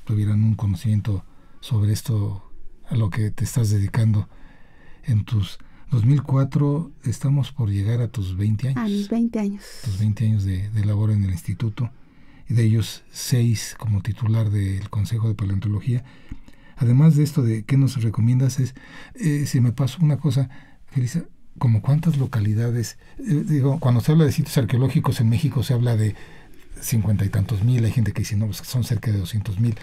Speaker 2: tuvieran un conocimiento sobre esto a lo que te estás dedicando en tus 2004 estamos por llegar a tus 20 años. A mis 20 años. Tus 20 años de labor en el instituto de ellos seis como titular del Consejo de Paleontología. Además de esto de qué nos recomiendas es, eh, si me paso una cosa, Felisa, como cuántas localidades, eh, digo, cuando se habla de sitios arqueológicos en México se habla de cincuenta y tantos mil, hay gente que dice, no, pues, son cerca de doscientos mil.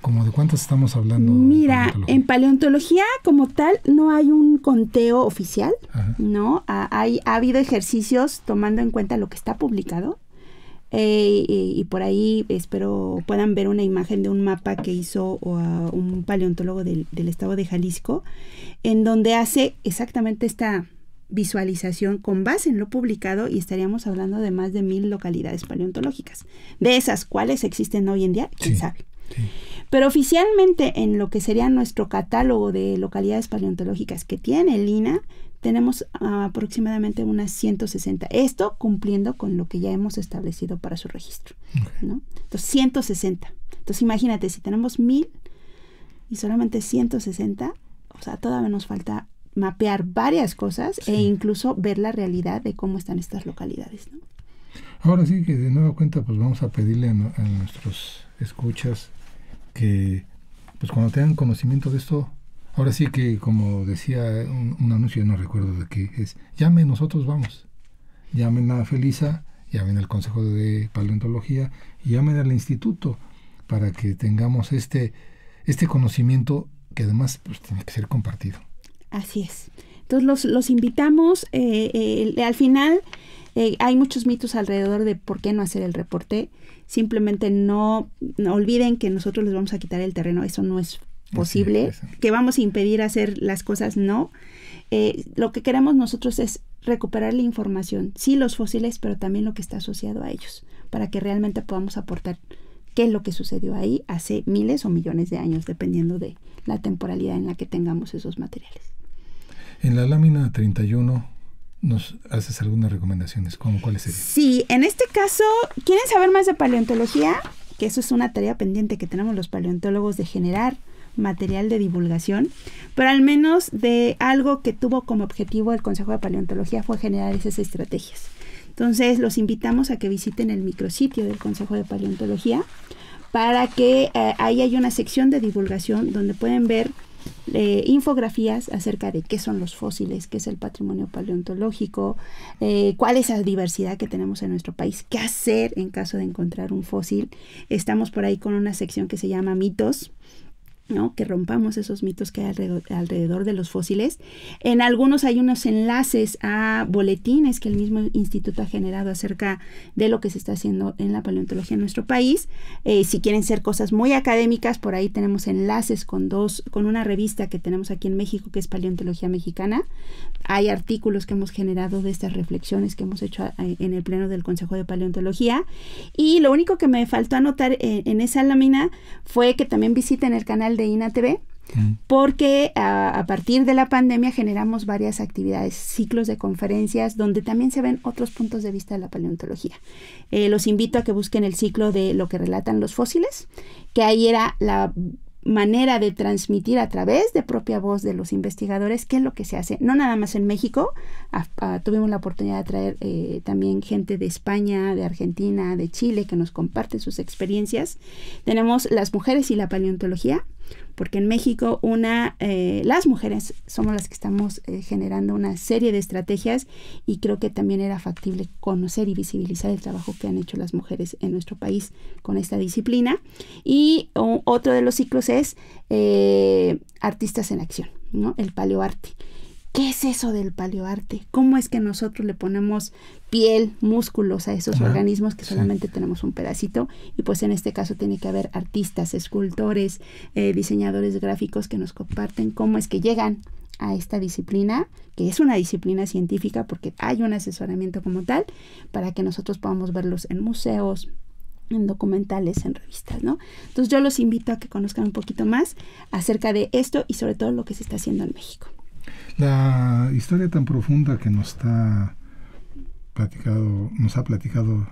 Speaker 2: ¿Como de cuántas estamos hablando?
Speaker 1: Mira, en paleontología como tal no hay un conteo oficial, ¿no? Ah, hay, ha habido ejercicios tomando en cuenta lo que está publicado, eh, y, por ahí espero puedan ver una imagen de un mapa que hizo un paleontólogo del, estado de Jalisco, en donde hace exactamente esta visualización con base en lo publicado y estaríamos hablando de más de mil localidades paleontológicas. De esas, ¿cuáles existen hoy en día? ¿Quién sabe? Pero oficialmente en lo que sería nuestro catálogo de localidades paleontológicas que tiene el INA, tenemos aproximadamente unas 160. Esto cumpliendo con lo que ya hemos establecido para su registro. ¿no? Entonces, 160. Entonces, imagínate, si tenemos 1000 y solamente 160, o sea, todavía nos falta mapear varias cosas e incluso ver la realidad de cómo están estas localidades. ¿no?
Speaker 2: Ahora sí que de nueva cuenta, pues vamos a pedirle a nuestros escuchas que, pues cuando tengan conocimiento de esto, Ahora sí que, como decía un, anuncio, no recuerdo de qué es, llame, nosotros vamos. Llamen a Felisa, llamen al Consejo de Paleontología, y llamen al instituto para que tengamos este, este conocimiento que además pues, tiene que ser compartido.
Speaker 1: Así es. Entonces los, los invitamos. Eh, eh, al final eh, hay muchos mitos alrededor de por qué no hacer el reporte. Simplemente no, olviden que nosotros les vamos a quitar el terreno. Eso no es posible, que vamos a impedir hacer las cosas, no. Eh, lo que queremos nosotros es recuperar la información, sí los fósiles, pero también lo que está asociado a ellos, para que realmente podamos aportar qué es lo que sucedió ahí hace miles o millones de años, dependiendo de la temporalidad en la que tengamos esos materiales.
Speaker 2: En la lámina 31 nos haces algunas recomendaciones, ¿cómo cuáles serían?
Speaker 1: Sí, en este caso, ¿quieren saber más de paleontología? Que eso es una tarea pendiente que tenemos los paleontólogos de generar material de divulgación, pero al menos de algo que tuvo como objetivo el Consejo de Paleontología fue generar esas estrategias. Entonces los invitamos a que visiten el micrositio del Consejo de Paleontología para que eh, ahí hay una sección de divulgación donde pueden ver eh, infografías acerca de qué son los fósiles, qué es el patrimonio paleontológico, eh, cuál es la diversidad que tenemos en nuestro país, qué hacer en caso de encontrar un fósil. Estamos por ahí con una sección que se llama mitos, ¿no? que rompamos esos mitos que hay alrededor, de los fósiles. En algunos hay unos enlaces a boletines que el mismo instituto ha generado acerca de lo que se está haciendo en la paleontología en nuestro país. Eh, si quieren ser cosas muy académicas, por ahí tenemos enlaces con dos, con una revista que tenemos aquí en México que es Paleontología Mexicana. Hay artículos que hemos generado de estas reflexiones que hemos hecho en el pleno del Consejo de Paleontología. Y lo único que me faltó anotar en esa lámina fue que también visiten el canal de INA TV mm. porque ah, a, partir de la pandemia generamos varias actividades, ciclos de conferencias, donde también se ven otros puntos de vista de la paleontología. Eh, los invito a que busquen el ciclo de lo que relatan los fósiles, que ahí era la manera de transmitir a través de propia voz de los investigadores qué es lo que se hace, no nada más en México, tuvimos la oportunidad de traer eh, también gente de España, de Argentina, de Chile, que nos comparte sus experiencias. Tenemos las mujeres y la paleontología, porque en México una, eh, las mujeres somos las que estamos eh, generando una serie de estrategias y creo que también era factible conocer y visibilizar el trabajo que han hecho las mujeres en nuestro país con esta disciplina. Y otro de los ciclos es eh, artistas en acción, ¿no? el paleoarte. ¿Qué es eso del paleoarte? ¿Cómo es que nosotros le ponemos piel, músculos a esos organismos que solamente tenemos un pedacito? Y pues en este caso tiene que haber artistas, escultores, eh, diseñadores gráficos que nos comparten cómo es que llegan a esta disciplina, que es una disciplina científica porque hay un asesoramiento como tal, para que nosotros podamos verlos en museos, en documentales, en revistas, ¿no? Entonces yo los invito a que conozcan un poquito más acerca de esto y sobre todo lo que se está haciendo en México.
Speaker 2: La historia tan profunda que nos platicado, nos ha platicado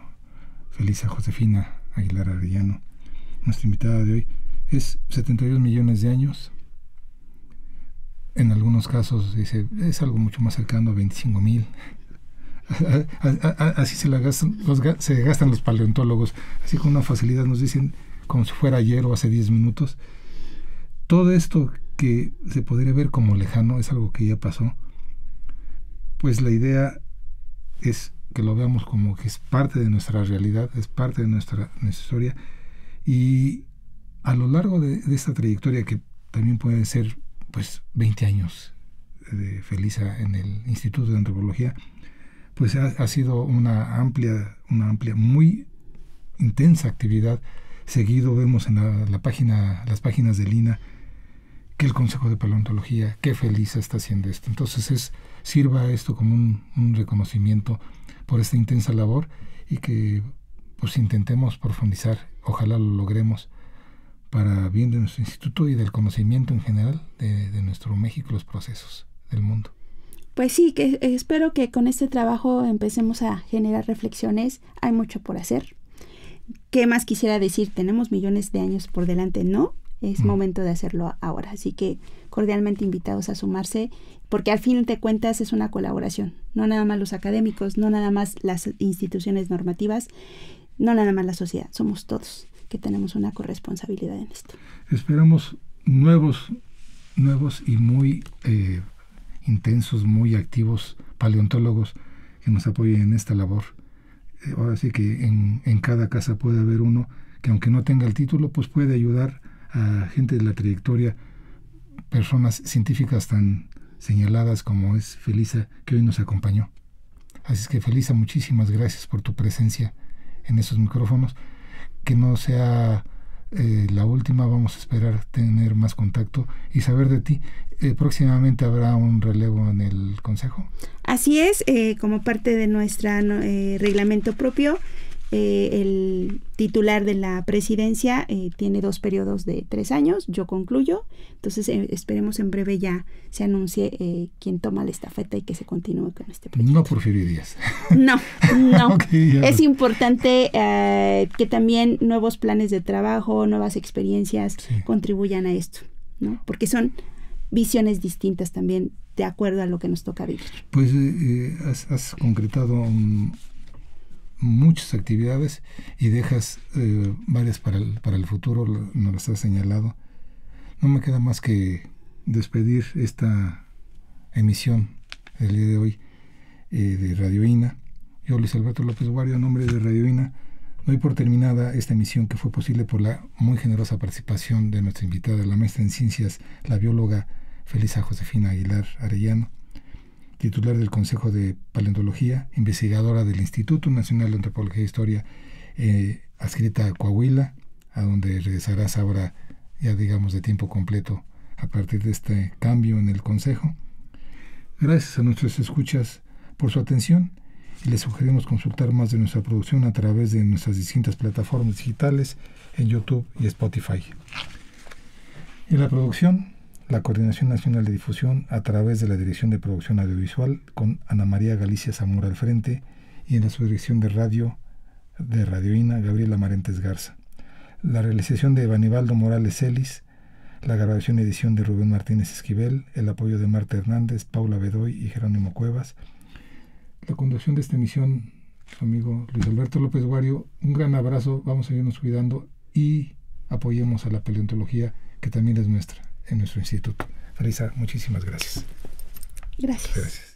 Speaker 2: Felisa Josefina Aguilar Arellano, nuestra invitada de hoy, es 72 millones de años. En algunos casos dice, es algo mucho más cercano a 25 mil. Así se, la gastan, los, se gastan los paleontólogos, así con una facilidad nos dicen como si fuera ayer o hace 10 minutos. Todo esto que se podría ver como lejano, es algo que ya pasó, pues la idea es que lo veamos como que es parte de nuestra realidad, es parte de nuestra, historia, y a lo largo de, esta trayectoria, que también puede ser pues 20 años de Felisa en el Instituto de Antropología, pues ha, sido una amplia, una amplia, muy intensa actividad. Seguido vemos en página, las páginas de Lina, que el Consejo de Paleontología, qué feliz está haciendo esto. Entonces es, sirva esto como un, reconocimiento por esta intensa labor y que pues intentemos profundizar, ojalá lo logremos, para bien de nuestro instituto y del conocimiento en general de, nuestro México, los procesos del mundo.
Speaker 1: Pues sí, que espero que con este trabajo empecemos a generar reflexiones. Hay mucho por hacer. ¿Qué más quisiera decir? Tenemos millones de años por delante, ¿no? Es momento de hacerlo ahora. Así que cordialmente invitados a sumarse, porque al fin de cuentas es una colaboración. No nada más los académicos, no nada más las instituciones normativas, no nada más la sociedad. Somos todos que tenemos una corresponsabilidad en esto.
Speaker 2: Esperamos nuevos, nuevos y muy eh, intensos, muy activos paleontólogos que nos apoyen en esta labor. Eh, ahora sí que en, en cada casa puede haber uno que aunque no tenga el título, pues puede ayudar a gente de la trayectoria, personas científicas tan señaladas como es Felisa, que hoy nos acompañó. Así es que Felisa, muchísimas gracias por tu presencia en esos micrófonos. Que no sea eh, la última, vamos a esperar tener más contacto y saber de ti. Eh, próximamente habrá un relevo en el Consejo.
Speaker 1: Así es, eh, como parte de nuestro reglamento propio, eh, el titular de la presidencia eh, tiene dos periodos de tres años, yo concluyo, entonces eh, esperemos en breve ya se anuncie quién toma la estafeta y que se continúe con
Speaker 2: este proyecto. No Porfirio Díaz.
Speaker 1: No, no. es importante que también nuevos planes de trabajo, nuevas experiencias contribuyan a esto, ¿no? Porque son visiones distintas también de acuerdo a lo que nos toca vivir.
Speaker 2: Pues has, has concretado un, muchas actividades y dejas eh, varias para el, para el futuro, nos las has señalado. No me queda más que despedir esta emisión el día de hoy eh, de Radio INA. Yo, Luis Alberto López Guardia, a nombre de Radio INA, doy por terminada esta emisión que fue posible por la muy generosa participación de nuestra invitada, la maestra en ciencias, la bióloga Felisa Josefina Aguilar Arellano titular del Consejo de Paleontología, investigadora del Instituto Nacional de Antropología e Historia, eh, adscrita a Coahuila, a donde regresarás ahora, ya digamos, de tiempo completo a partir de este cambio en el Consejo. Gracias a nuestras escuchas por su atención y les sugerimos consultar más de nuestra producción a través de nuestras distintas plataformas digitales en YouTube y Spotify. En la producción, la Coordinación Nacional de Difusión a través de la Dirección de Producción Audiovisual con Ana María Galicia Zamora al frente y en la subdirección de radio de Radioína Gabriela Marentes Garza. La realización de Evanibaldo Morales Celis, la grabación y edición de Rubén Martínez Esquivel, el apoyo de Marta Hernández, Paula Bedoy y Jerónimo Cuevas. La conducción de esta emisión, amigo Luis Alberto López Guario, un gran abrazo, vamos a irnos cuidando y apoyemos a la paleontología que también es nuestra en nuestro instituto. Marisa, muchísimas gracias. Gracias. Gracias.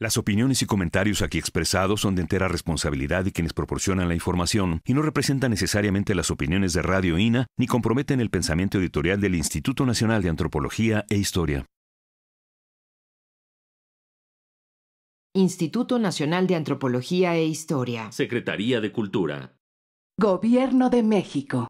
Speaker 2: Las opiniones y comentarios aquí expresados son de entera responsabilidad y quienes proporcionan la información y no representan necesariamente las opiniones de Radio INA ni comprometen el pensamiento editorial del Instituto Nacional de Antropología e Historia.
Speaker 1: Instituto Nacional de Antropología e Historia.
Speaker 2: Secretaría de Cultura.
Speaker 1: Gobierno de México.